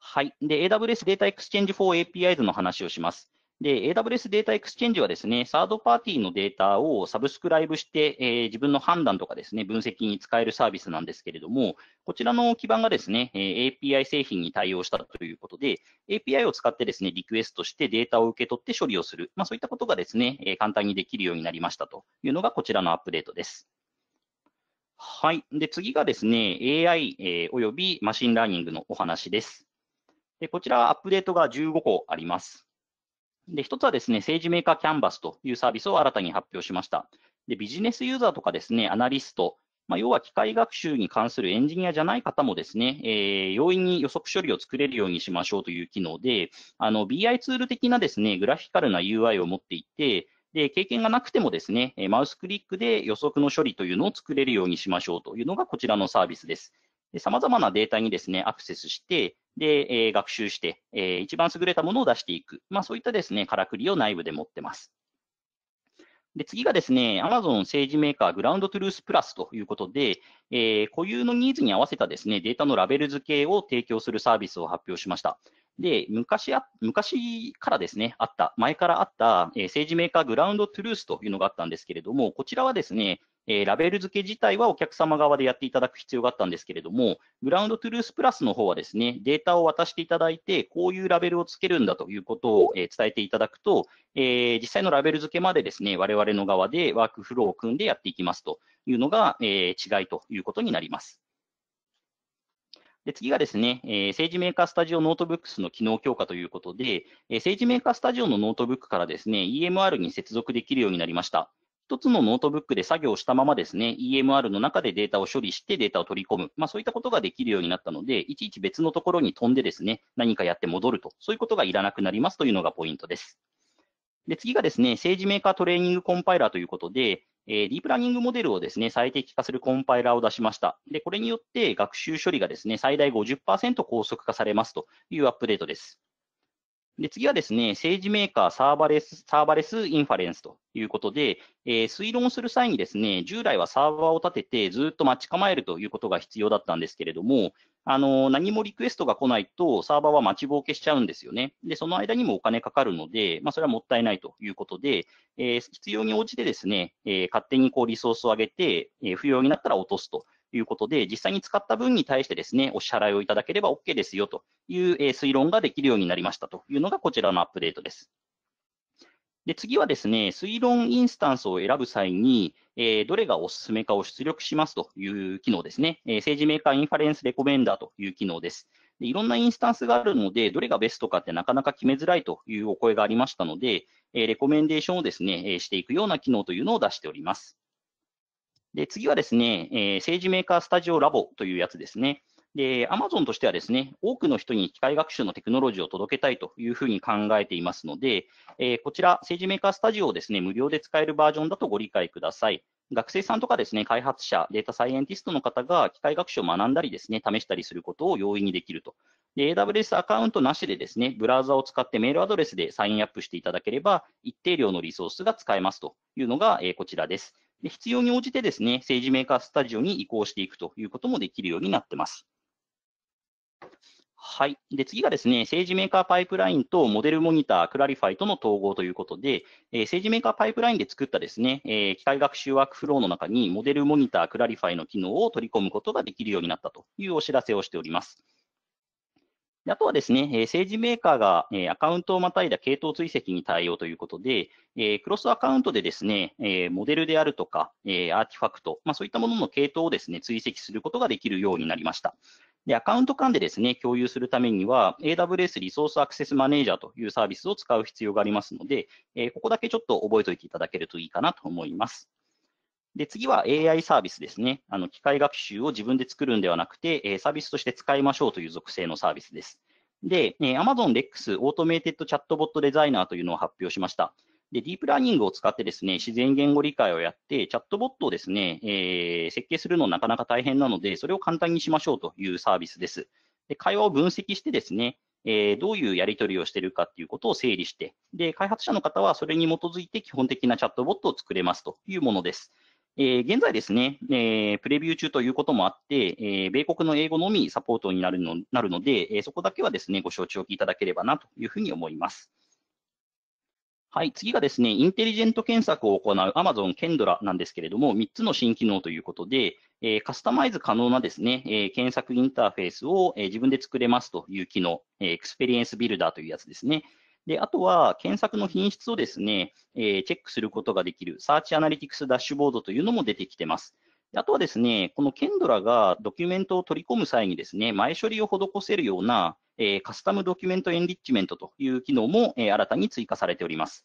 S1: はい。で、AWS データエクスチェンジ4 APIs の話をします。で、AWS データエクスチェンジはですね、サードパーティーのデータをサブスクライブして、えー、自分の判断とかですね、分析に使えるサービスなんですけれども、こちらの基盤がですね、え API 製品に対応したということで、API を使ってですね、リクエストしてデータを受け取って処理をする、まあ、そういったことがですね、え簡単にできるようになりましたというのがこちらのアップデートです。はい。で、次がですね、AI、えー、およびマシンラーニングのお話です。で、こちらアップデートが15個あります。で、一つはですね、政治メーカーキャンバスというサービスを新たに発表しました。で、ビジネスユーザーとかですね、アナリスト、まあ、要は機械学習に関するエンジニアじゃない方もですね、えー、容易に予測処理を作れるようにしましょうという機能で、あの、BI ツール的なですね、グラフィカルな UI を持っていて、で、経験がなくてもですね、マウスクリックで予測の処理というのを作れるようにしましょうというのがこちらのサービスです。でざまなデータにですね、アクセスして、で、えー、学習して、えー、一番優れたものを出していく。まあ、そういったですね、からくりを内部で持ってます。で、次がですね、Amazon 政治メーカーグラウンドトゥルースプラスということで、えー、固有のニーズに合わせたですね、データのラベル付けを提供するサービスを発表しました。で、昔あ、昔からですね、あった、前からあった、えー、政治メーカーグラウンドトゥルースというのがあったんですけれども、こちらはですね、えー、ラベル付け自体はお客様側でやっていただく必要があったんですけれども、グラウンドトゥルースプラスの方はですね、データを渡していただいて、こういうラベルを付けるんだということを、えー、伝えていただくと、えー、実際のラベル付けまでですね、我々の側でワークフローを組んでやっていきますというのが、え違いということになります。で次がですね、えー、政治メーカースタジオノートブックスの機能強化ということで、えー、政治メーカースタジオのノートブックからですね、EMR に接続できるようになりました。一つのノートブックで作業したままですね、EMR の中でデータを処理してデータを取り込む。まあ、そういったことができるようになったので、いちいち別のところに飛んでですね、何かやって戻ると、そういうことがいらなくなりますというのがポイントです。で、次がですね、政治メーカートレーニングコンパイラーということで、えー、ディープラーニングモデルをですね、最適化するコンパイラーを出しました。で、これによって学習処理がですね、最大50%高速化されますというアップデートです。で、次はですね、政治メーカーサーバレス、サーバレスインファレンスということで、えー、推論する際にですね、従来はサーバーを立ててずっと待ち構えるということが必要だったんですけれども、あの、何もリクエストが来ないとサーバーは待ちぼうけしちゃうんですよね。で、その間にもお金かかるので、まあ、それはもったいないということで、えー、必要に応じてですね、えー、勝手にこうリソースを上げて、え不要になったら落とすということで、実際に使った分に対してですね、お支払いをいただければ OK ですよという、え推論ができるようになりましたというのがこちらのアップデートです。で次はですね、推論インスタンスを選ぶ際に、えー、どれがおすすめかを出力しますという機能ですね。え政治メーカーインファレンスレコメンダーという機能です。でいろんなインスタンスがあるので、どれがベストかってなかなか決めづらいというお声がありましたので、えレコメンデーションをですね、えしていくような機能というのを出しております。で、次はですね、えー、政治メーカースタジオラボというやつですね。で、Amazon としてはですね、多くの人に機械学習のテクノロジーを届けたいというふうに考えていますので、えー、こちら、政治メーカースタジオをですね、無料で使えるバージョンだとご理解ください。学生さんとかですね、開発者、データサイエンティストの方が機械学習を学んだりですね、試したりすることを容易にできると。で、AWS アカウントなしでですね、ブラウザを使ってメールアドレスでサインアップしていただければ、一定量のリソースが使えますというのが、えー、こちらです。で必要に応じてですね、政治メーカースタジオに移行していくということもできるようになってます。はい。で、次がですね、政治メーカーパイプラインとモデルモニター、クラリファイとの統合ということで、えー、政治メーカーパイプラインで作ったですね、えー、機械学習ワークフローの中にモデルモニター、クラリファイの機能を取り込むことができるようになったというお知らせをしております。あとはですね、え政治メーカーが、えアカウントをまたいだ系統追跡に対応ということで、えクロスアカウントでですね、えモデルであるとか、えアーティファクト、まあ、そういったものの系統をですね、追跡することができるようになりました。で、アカウント間でですね、共有するためには、AWS リソースアクセスマネージャーというサービスを使う必要がありますので、えここだけちょっと覚えておいていただけるといいかなと思います。で、次は AI サービスですね。あの、機械学習を自分で作るんではなくて、えサービスとして使いましょうという属性のサービスです。で、え Amazon Lex オートメイテッドチャットボットデザイナーというのを発表しました。で、ディープラーニングを使ってですね、自然言語理解をやって、チャットボットをですね、えー、設計するのなかなか大変なので、それを簡単にしましょうというサービスです。で、会話を分析してですね、えー、どういうやり取りをしているかっていうことを整理して、で、開発者の方はそれに基づいて基本的なチャットボットを作れますというものです。えー、現在ですね、えー、プレビュー中ということもあって、えー、米国の英語のみサポートになるのなるので、えそこだけはですね、ご承知おきいただければなというふうに思います。はい、次がですね、インテリジェント検索を行う Amazon Kendra なんですけれども、3つの新機能ということで、えカスタマイズ可能なですね、え検索インターフェースを、え自分で作れますという機能、えエクスペリエンスビルダーというやつですね。で、あとは検索の品質をですね、えー、チェックすることができるサーチアナリティクスダッシュボードというのも出てきてます。あとはですね、このケンドラがドキュメントを取り込む際にですね、前処理を施せるような、えー、カスタムドキュメントエンリッチメントという機能も、えー、新たに追加されております。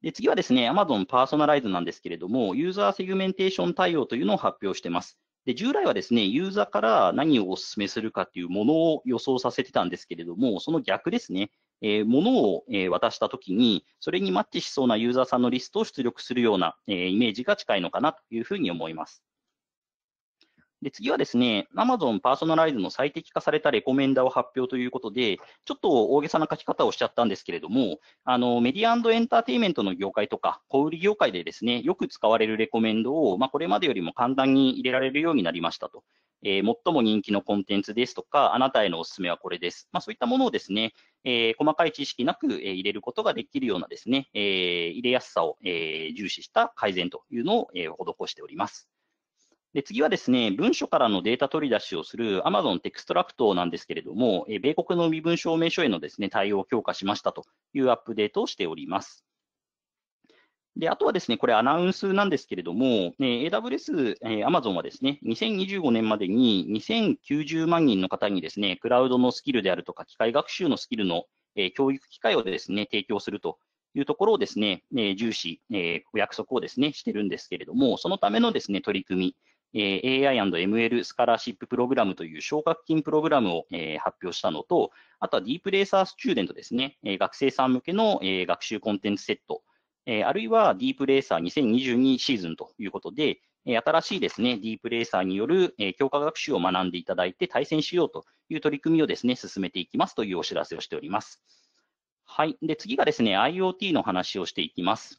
S1: で次はですね、Amazon パーソナライズなんですけれども、ユーザーセグメンテーション対応というのを発表しています。で従来はですね、ユーザーから何をお勧めするかというものを予想させてたんですけれども、その逆ですね、えー、ものを、え渡したときに、それにマッチしそうなユーザーさんのリストを出力するような、えイメージが近いのかなというふうに思います。で、次はですね、Amazon パーソナライズの最適化されたレコメンダーを発表ということで、ちょっと大げさな書き方をしちゃったんですけれども、あの、メディアエンターテイメントの業界とか、小売業界でですね、よく使われるレコメンドを、まあ、これまでよりも簡単に入れられるようになりましたと。えー、最も人気のコンテンツですとか、あなたへのおすすめはこれです。まあ、そういったものをですね、えー、細かい知識なく、えー、入れることができるようなですね、え入れやすさを、え重視した改善というのを、え施しております。で、次はですね、文書からのデータ取り出しをする Amazon テクストラクトなんですけれども、え米国の身分証明書へのですね、対応を強化しましたというアップデートをしております。で、あとはですね、これアナウンスなんですけれども、え AWS、えー、Amazon はですね、2025年までに2090万人の方にですね、クラウドのスキルであるとか、機械学習のスキルの、え教育機会をですね、提供するというところをですね、え重視、えお約束をですね、してるんですけれども、そのためのですね、取り組み、えー、AI&ML スカラーシッププログラムという奨学金プログラムを、え発表したのと、あとはディープレーサースチューデントですね、え学生さん向けの、え学習コンテンツセット、えあるいはディープレーサー2022シーズンということで、え新しいですね、ディープレーサーによる、えー、強化学習を学んでいただいて対戦しようという取り組みをですね、進めていきますというお知らせをしております。はい。で、次がですね、IoT の話をしていきます。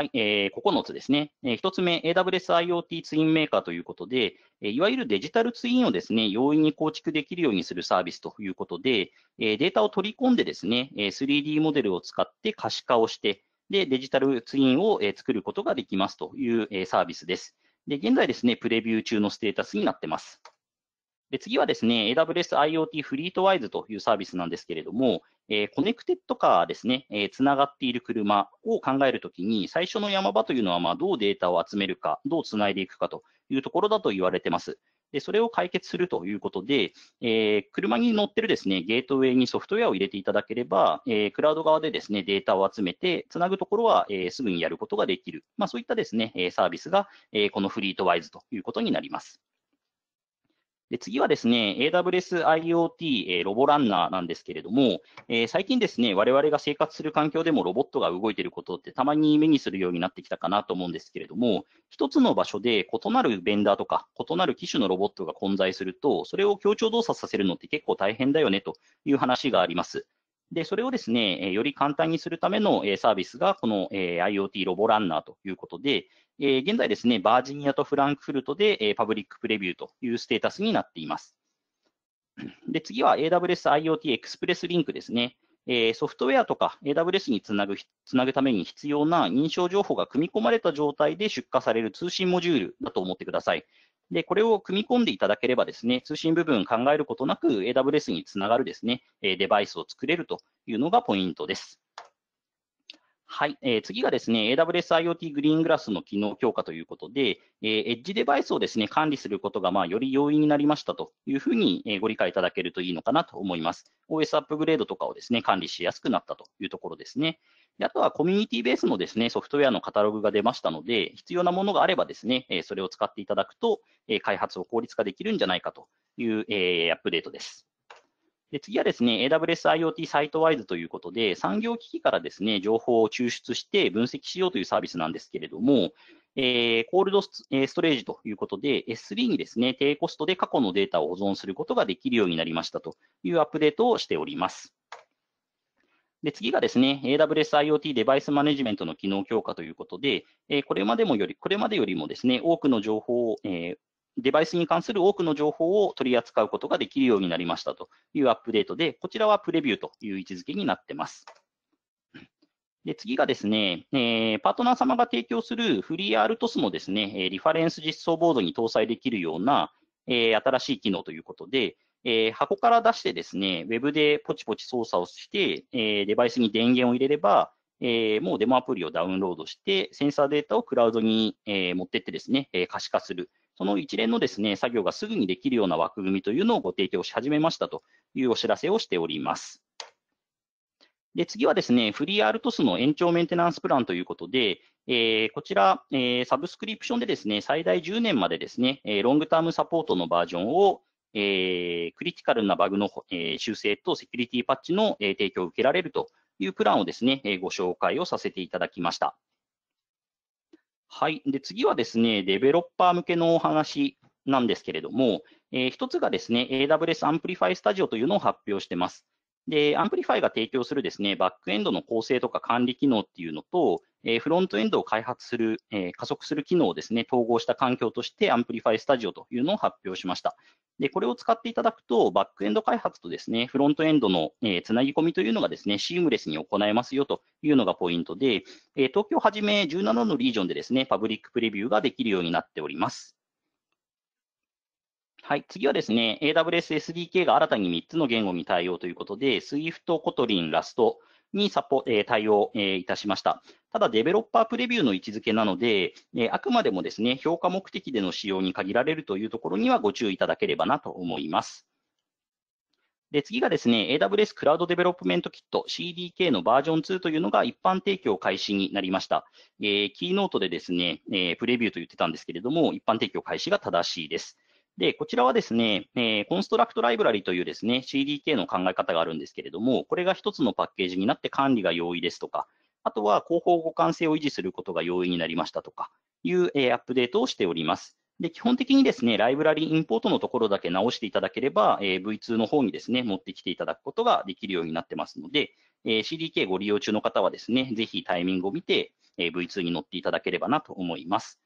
S1: はい、えー、9つですね。えー、1つ目、AWS IoT ツインメーカーということで、えー、いわゆるデジタルツインをですね、容易に構築できるようにするサービスということで、えー、データを取り込んでですね、え 3D モデルを使って可視化をして、で、デジタルツインを、え作ることができますという、えサービスです。で、現在ですね、プレビュー中のステータスになってます。で、次はですね、AWS IoT フリートワイズというサービスなんですけれども、えー、コネクテッドカーですね、えー、つながっている車を考えるときに、最初の山場というのは、まあ、どうデータを集めるか、どうつないでいくかというところだと言われてます。で、それを解決するということで、えー、車に乗ってるですね、ゲートウェイにソフトウェアを入れていただければ、えー、クラウド側でですね、データを集めて、つなぐところは、えー、すぐにやることができる。まあ、そういったですね、サービスが、えこのフリートワイズということになります。で次はですね、AWS IoT、えー、ロボランナーなんですけれども、えー、最近ですね、我々が生活する環境でもロボットが動いていることってたまに目にするようになってきたかなと思うんですけれども、一つの場所で異なるベンダーとか、異なる機種のロボットが混在すると、それを協調動作させるのって結構大変だよねという話があります。で、それをですね、より簡単にするためのサービスが、この IoT ロボランナーということで、え現在ですね、バージニアとフランクフルトで、えパブリックプレビューというステータスになっています。で次は AWS IoT e エクスプ s スリンクですね。えソフトウェアとか AWS につなぐつなぐために必要な認証情報が組み込まれた状態で出荷される通信モジュールだと思ってください。で、これを組み込んでいただければですね、通信部分考えることなく AWS につながるですね、デバイスを作れるというのがポイントです。はい、えー、次がですね、AWS IoT グリーングラスの機能強化ということで、えー、エッジデバイスをですね、管理することが、まあ、より容易になりましたというふうに、えー、ご理解いただけるといいのかなと思います。OS アップグレードとかをですね、管理しやすくなったというところですね。であとはコミュニティベースのですね、ソフトウェアのカタログが出ましたので、必要なものがあればですね、えそれを使っていただくと、え開発を効率化できるんじゃないかという、えアップデートです。で次はですね、AWS IoT サイトワイズということで、産業機器からですね、情報を抽出して分析しようというサービスなんですけれども、えー、コールドストレージということで、S3 にですね、低コストで過去のデータを保存することができるようになりましたというアップデートをしております。で次がですね、AWS IoT デバイスマネジメントの機能強化ということで、えー、これまでもより、これまでよりもですね、多くの情報を、えー、デバイスに関する多くの情報を取り扱うことができるようになりましたというアップデートで、こちらはプレビューという位置づけになってます。で次がですね、えー、パートナー様が提供するフリー RTOS のですね、リファレンス実装ボードに搭載できるような、えー、新しい機能ということで、えー、箱から出してですね、Web でポチポチ操作をして、えデバイスに電源を入れれば、えもうデモアプリをダウンロードして、センサーデータをクラウドに、え持ってってですね、可視化する。その一連のですね、作業がすぐにできるような枠組みというのをご提供し始めましたというお知らせをしております。で、次はですね、フリーアルトスの延長メンテナンスプランということで、えー、こちら、えー、サブスクリプションでですね、最大10年までですね、えロングタームサポートのバージョンを、えー、クリティカルなバグの、えー、修正とセキュリティパッチの、えー、提供を受けられるというプランをですね、えー、ご紹介をさせていただきました。はい。で、次はですね、デベロッパー向けのお話なんですけれども、えー、一つがですね、AWS Amplify Studio というのを発表してます。で、Amplify が提供するですね、バックエンドの構成とか管理機能っていうのと、えフロントエンドを開発する、え加速する機能をですね、統合した環境としてアンプリファイスタジオというのを発表しました。で、これを使っていただくと、バックエンド開発とですね、フロントエンドの、えつなぎ込みというのがですね、シームレスに行えますよというのがポイントで、え東京をはじめ17のリージョンでですね、パブリックプレビューができるようになっております。はい、次はですね、AWS SDK が新たに3つの言語に対応ということで、Swift、Kotlin、Rust、にサポ、え対応、えいたしました。ただ、デベロッパープレビューの位置づけなので、えあくまでもですね、評価目的での使用に限られるというところにはご注意いただければなと思います。で、次がですね、AWS クラウドデベロップメントキット CDK のバージョン2というのが一般提供開始になりました。えー、キーノートでですね、えー、プレビューと言ってたんですけれども、一般提供開始が正しいです。で、こちらはですね、えー、コンストラクトライブラリというですね、CDK の考え方があるんですけれども、これが一つのパッケージになって管理が容易ですとか、あとは広報互換性を維持することが容易になりましたとかいう、えー、アップデートをしております。で、基本的にですね、ライブラリインポートのところだけ直していただければ、えー、V2 の方にですね、持ってきていただくことができるようになってますので、えー、CDK ご利用中の方はですね、ぜひタイミングを見て、えー、V2 に乗っていただければなと思います。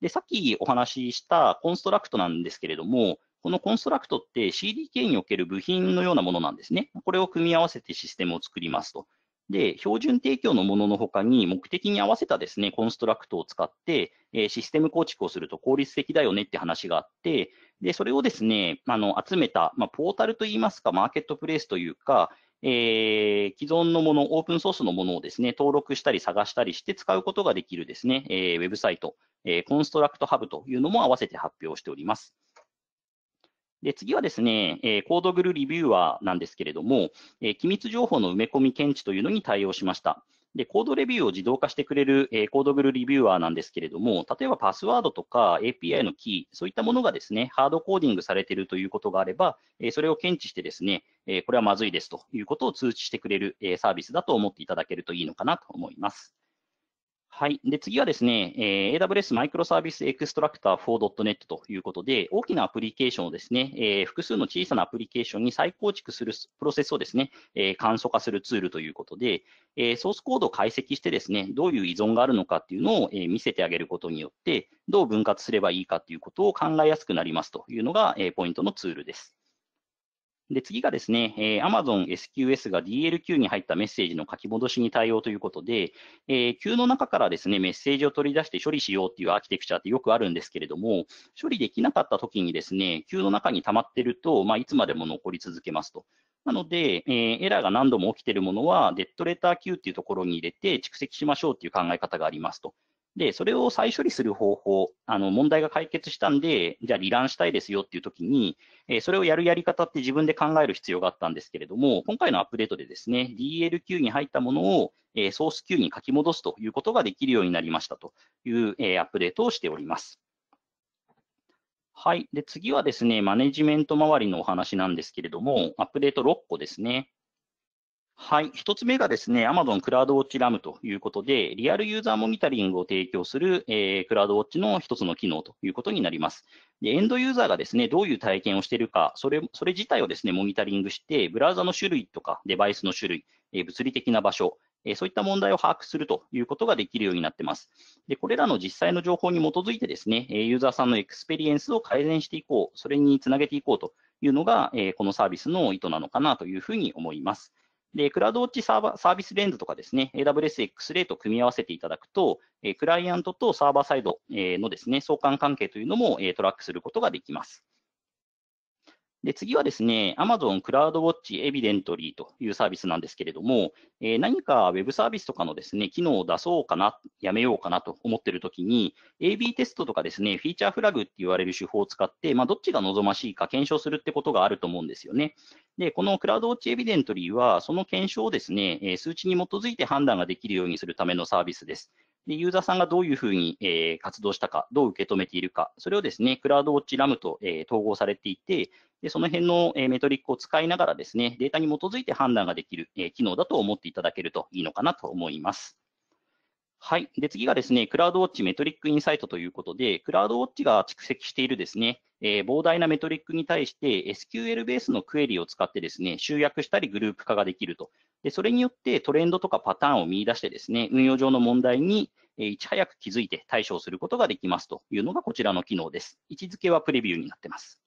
S1: で、さっきお話ししたコンストラクトなんですけれども、このコンストラクトって CDK における部品のようなものなんですね。これを組み合わせてシステムを作りますと。で、標準提供のものの他に目的に合わせたですね、コンストラクトを使って、えシステム構築をすると効率的だよねって話があって、で、それをですね、あの、集めた、まあ、ポータルといいますか、マーケットプレイスというか、えー、既存のもの、オープンソースのものをですね、登録したり探したりして使うことができるですね、えー、ウェブサイト、えー、コンストラクトハブというのも合わせて発表しております。で次はですね、えー、コードグルリビューアーなんですけれども、えー、機密情報の埋め込み検知というのに対応しました。で、コードレビューを自動化してくれる、えー、コードグルリビューアーなんですけれども、例えばパスワードとか API のキー、そういったものがですね、ハードコーディングされているということがあれば、えー、それを検知してですね、えー、これはまずいですということを通知してくれる、えサービスだと思っていただけるといいのかなと思います。はい。で、次はですね、えー、AWS マイクロサービスエクストラクター 4.net ということで、大きなアプリケーションをですね、えー、複数の小さなアプリケーションに再構築するプロセスをですね、えー、簡素化するツールということで、えー、ソースコードを解析してですね、どういう依存があるのかっていうのを、えー、見せてあげることによって、どう分割すればいいかっていうことを考えやすくなりますというのが、えー、ポイントのツールです。で、次がですね、えー、Amazon SQS が DLQ に入ったメッセージの書き戻しに対応ということで、えー、Q の中からですね、メッセージを取り出して処理しようっていうアーキテクチャってよくあるんですけれども、処理できなかった時にですね、Q の中に溜まってると、まあ、いつまでも残り続けますと。なので、えー、エラーが何度も起きているものは、デッドレター Q っていうところに入れて蓄積しましょうっていう考え方がありますと。で、それを再処理する方法、あの、問題が解決したんで、じゃあ離乱したいですよっていう時に、えそれをやるやり方って自分で考える必要があったんですけれども、今回のアップデートでですね、DLQ に入ったものを、えソース Q に書き戻すということができるようになりましたという、えアップデートをしております。はい。で、次はですね、マネジメント周りのお話なんですけれども、アップデート6個ですね。はい。一つ目がですね、Amazon クラウドウォッチラムということで、リアルユーザーモニタリングを提供する、えー、クラウドウォッチの一つの機能ということになります。で、エンドユーザーがですね、どういう体験をしているか、それ、それ自体をですね、モニタリングして、ブラウザの種類とか、デバイスの種類、えー、物理的な場所、えー、そういった問題を把握するということができるようになっています。で、これらの実際の情報に基づいてですね、ユーザーさんのエクスペリエンスを改善していこう、それにつなげていこうというのが、えー、このサービスの意図なのかなというふうに思います。で、クラウドウォッチサーバサービスレンズとかですね、AWS X-Ray と組み合わせていただくと、えクライアントとサーバーサイドのですね、相関関係というのも、えトラックすることができます。で、次はですね、Amazon クラウドウォッチエビデントリーというサービスなんですけれども、えー、何か Web サービスとかのですね、機能を出そうかな、やめようかなと思っているときに、AB テストとかですね、フィーチャーフラグって言われる手法を使って、まあ、どっちが望ましいか検証するってことがあると思うんですよね。で、このクラウドウォッチエビデントリーは、その検証をですね、数値に基づいて判断ができるようにするためのサービスです。で、ユーザーさんがどういうふうに、えー、活動したか、どう受け止めているか、それをですね、クラウドウォッチラムと、えー、統合されていて、でその辺の、えー、メトリックを使いながらですね、データに基づいて判断ができる、えー、機能だと思っていただけるといいのかなと思います。はい。で、次がですね、クラウドウォッチメトリックインサイトということで、クラウドウォッチが蓄積しているですね、えー、膨大なメトリックに対して SQL ベースのクエリを使ってですね、集約したりグループ化ができるとで、それによってトレンドとかパターンを見出してですね、運用上の問題にいち早く気づいて対処することができますというのがこちらの機能です。位置づけはプレビューになってます。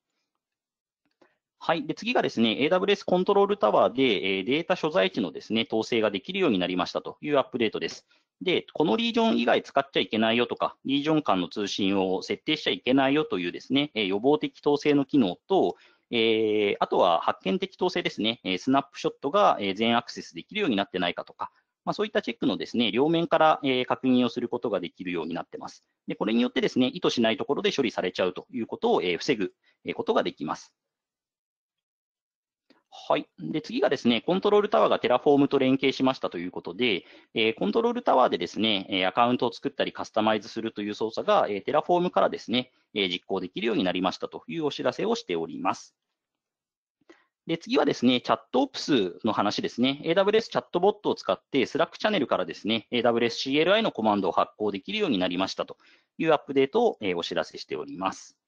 S1: はい。で、次がですね、AWS コントロールタワーで、えデータ所在地のですね、統制ができるようになりましたというアップデートです。で、このリージョン以外使っちゃいけないよとか、リージョン間の通信を設定しちゃいけないよというですね、予防的統制の機能と、えー、あとは発見的統制ですね、えスナップショットが全アクセスできるようになってないかとか、まあ、そういったチェックのですね両面から、え確認をすることができるようになってますで。これによってですね意図しないところで処理されちゃうということを、え防ぐことができます。はい。で、次がですね、コントロールタワーがテラフォームと連携しましたということで、えー、コントロールタワーでですね、えアカウントを作ったりカスタマイズするという操作が、えテラフォームからですね、え実行できるようになりましたというお知らせをしております。で、次はですね、チャットオプスの話ですね。AWS チャットボットを使って、Slack チャンネルからですね、AWS CLI のコマンドを発行できるようになりましたというアップデートをお知らせしております。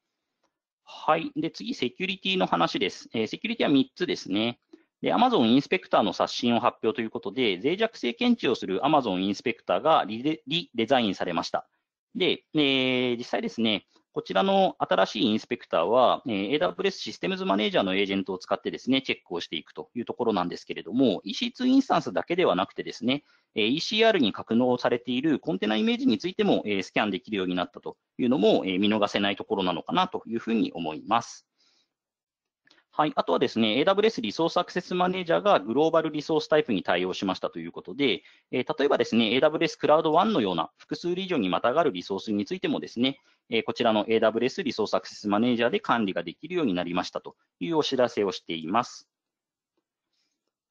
S1: はい。で、次、セキュリティの話です。えー、セキュリティは3つですね。で、Amazon インスペクターの刷新を発表ということで、脆弱性検知をする Amazon インスペクターがリデザインされました。で、えー、実際ですね、こちらの新しいインスペクターは、えー、AWS システムズマネージャーのエージェントを使ってですね、チェックをしていくというところなんですけれども、EC2 インスタンスだけではなくてですね、えー、ECR に格納されているコンテナイメージについても、えー、スキャンできるようになったというのも、えー、見逃せないところなのかなというふうに思います。はい。あとはですね、AWS リソースアクセスマネージャーがグローバルリソースタイプに対応しましたということで、えー、例えばですね、AWS クラウド1のような複数リージョンにまたがるリソースについてもですね、えこちらの AWS リソースアクセスマネージャーで管理ができるようになりましたというお知らせをしています。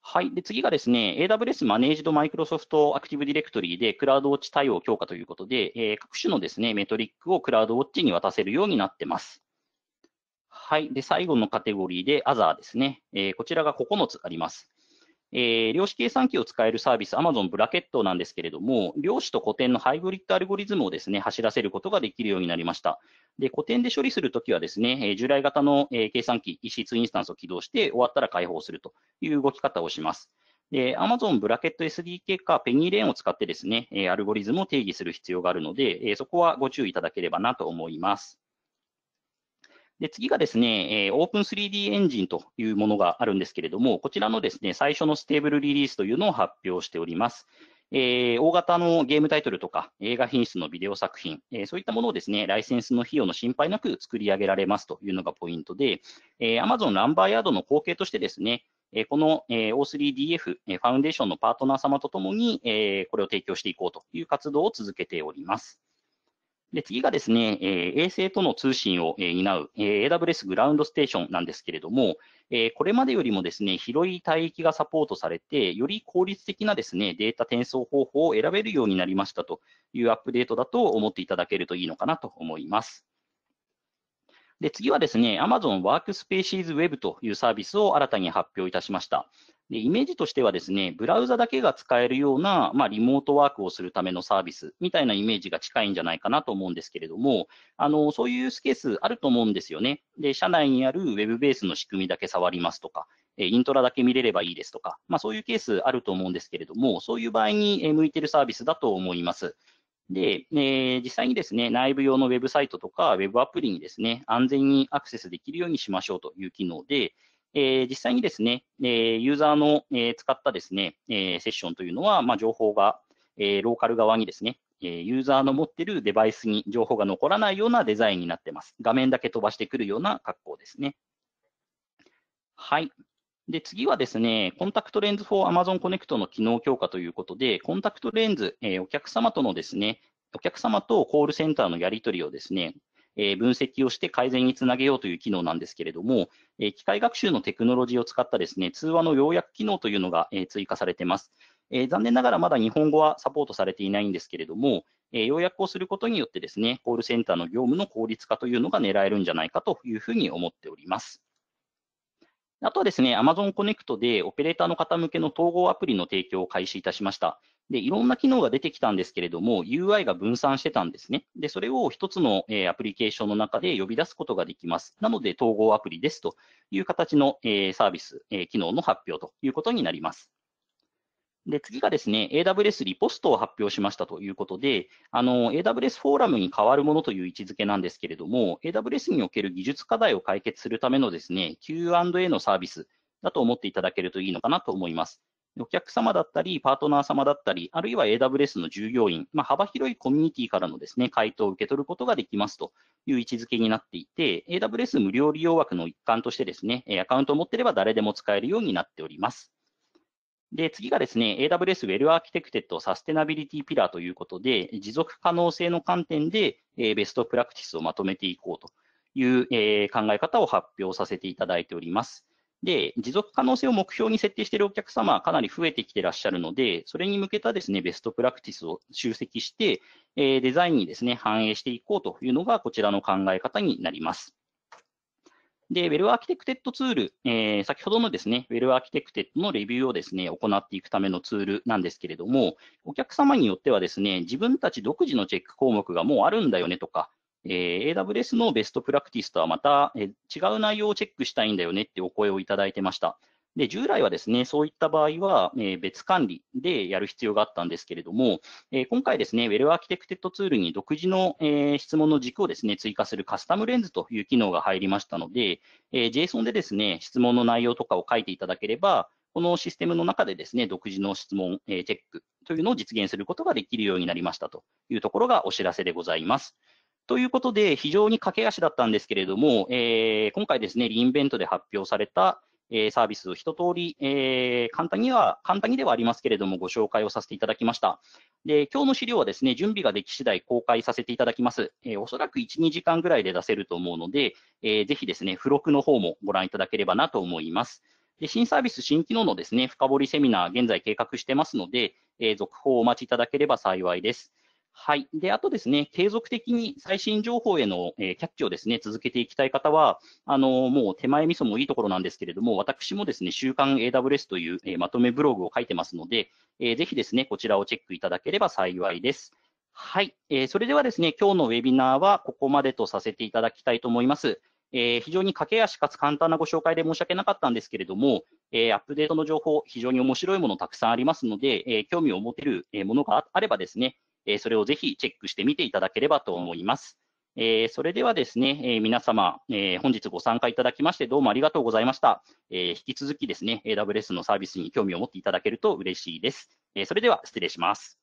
S1: はい。で、次がですね、AWS マネージドマイクロソフトアクティブディレクトリーでクラウドウォッチ対応強化ということで、えー、各種のですね、メトリックをクラウドウォッチに渡せるようになってます。はい。で、最後のカテゴリーで Other ですね、えー、こちらが9つあります。えー、量子計算機を使えるサービス、Amazon ブラケットなんですけれども、量子と古典のハイブリッドアルゴリズムをですね、走らせることができるようになりました。で、古典で処理するときはですね、え従来型の、え計算機 EC2 インスタンスを起動して終わったら解放するという動き方をします。で、Amazon ブラケット SDK かペニーレーンを使ってですね、えアルゴリズムを定義する必要があるので、えそこはご注意いただければなと思います。で、次がですね、えー、Open3D エンジンというものがあるんですけれども、こちらのですね、最初のステーブルリリースというのを発表しております。えー、大型のゲームタイトルとか映画品質のビデオ作品、えー、そういったものをですね、ライセンスの費用の心配なく作り上げられますというのがポイントで、えー、Amazon ランバーヤードの後継としてですね、えー、この、えー、O3DF、えー、ファウンデーションのパートナー様とともに、えー、これを提供していこうという活動を続けております。で、次がですね、えー、衛星との通信を、えー、担う、えー、AWS グラウンドステーションなんですけれども、えこれまでよりもですね、広い帯域がサポートされて、より効率的なですね、データ転送方法を選べるようになりましたというアップデートだと思っていただけるといいのかなと思います。で、次はですね、Amazon Workspaces Web というサービスを新たに発表いたしました。で、イメージとしてはですね、ブラウザだけが使えるような、まあ、リモートワークをするためのサービスみたいなイメージが近いんじゃないかなと思うんですけれども、あの、そういうスケースあると思うんですよね。で、社内にあるウェブベースの仕組みだけ触りますとか、イントラだけ見れればいいですとか、まあ、そういうケースあると思うんですけれども、そういう場合に向いてるサービスだと思います。で、えー、実際にですね、内部用のウェブサイトとか、ウェブアプリにですね、安全にアクセスできるようにしましょうという機能で、えー、実際にですね、えユーザーの、え使ったですね、えセッションというのは、まあ、情報が、えローカル側にですね、えユーザーの持ってるデバイスに情報が残らないようなデザインになってます。画面だけ飛ばしてくるような格好ですね。はい。で、次はですね、コンタクトレンズ for Amazon Connect の機能強化ということで、コンタクトレンズ、えお客様とのですね、お客様とコールセンターのやり取りをですね、え分析をして改善につなげようという機能なんですけれども、え機械学習のテクノロジーを使ったですね、通話の要約機能というのが、え追加されてます。え残念ながらまだ日本語はサポートされていないんですけれども、え要約をすることによってですね、コールセンターの業務の効率化というのが狙えるんじゃないかというふうに思っております。あとはですね、Amazon Connect でオペレーターの方向けの統合アプリの提供を開始いたしました。で、いろんな機能が出てきたんですけれども、UI が分散してたんですね。で、それを一つの、えー、アプリケーションの中で呼び出すことができます。なので、統合アプリですという形の、えー、サービス、えー、機能の発表ということになります。で、次がですね、AWS リポストを発表しましたということで、あの、AWS フォーラムに変わるものという位置づけなんですけれども、AWS における技術課題を解決するためのですね、Q&A のサービスだと思っていただけるといいのかなと思います。お客様だったり、パートナー様だったり、あるいは AWS の従業員、まあ、幅広いコミュニティからのですね、回答を受け取ることができますという位置づけになっていて、AWS 無料利用枠の一環としてですね、アカウントを持っていれば誰でも使えるようになっております。で、次がですね、AWS Well Architected サステナビリティピラーということで、持続可能性の観点で、えベストプラクティスをまとめていこうという、え考え方を発表させていただいております。で、持続可能性を目標に設定しているお客様はかなり増えてきていらっしゃるので、それに向けたですね、ベストプラクティスを集積して、えー、デザインにですね、反映していこうというのが、こちらの考え方になります。で、ウェルアーキテクテッドツール、えー、先ほどのですね、ウェルアーキテクテッドのレビューをですね、行っていくためのツールなんですけれども、お客様によってはですね、自分たち独自のチェック項目がもうあるんだよねとか、えー、AWS のベストプラクティスとはまた、えー、違う内容をチェックしたいんだよねってお声をいただいてました。で、従来はですね、そういった場合は、えー、別管理でやる必要があったんですけれども、えー、今回ですね、ウェルアーキテクテッドツールに独自の、えー、質問の軸をですね、追加するカスタムレンズという機能が入りましたので、え JSON でですね、質問の内容とかを書いていただければ、このシステムの中でですね、独自の質問、えチェックというのを実現することができるようになりましたというところがお知らせでございます。ということで、非常に駆け足だったんですけれども、えー、今回ですね、リインベントで発表された、えー、サービスを一通り、えー、簡単には、簡単にではありますけれども、ご紹介をさせていただきました。で、今日の資料はですね、準備ができ次第公開させていただきます。えー、おそらく1、2時間ぐらいで出せると思うので、えー、ぜひですね、付録の方もご覧いただければなと思います。で新サービス、新機能のですね、深掘りセミナー、現在計画してますので、えー、続報をお待ちいただければ幸いです。はい。で、あとですね、継続的に最新情報への、えー、キャッチをですね、続けていきたい方は、あのー、もう手前味噌もいいところなんですけれども、私もですね、週刊 AWS という、えー、まとめブログを書いてますので、えー、ぜひですね、こちらをチェックいただければ幸いです。はい。えそれではですね、今日のウェビナーはここまでとさせていただきたいと思います。え非常に駆け足かつ簡単なご紹介で申し訳なかったんですけれども、えアップデートの情報、非常に面白いものたくさんありますので、え興味を持てるものがあればですね、えそれをぜひチェックしてみていただければと思います。えそれではですね、え皆様、え本日ご参加いただきましてどうもありがとうございました。え引き続きですね、AWS のサービスに興味を持っていただけると嬉しいです。えそれでは失礼します。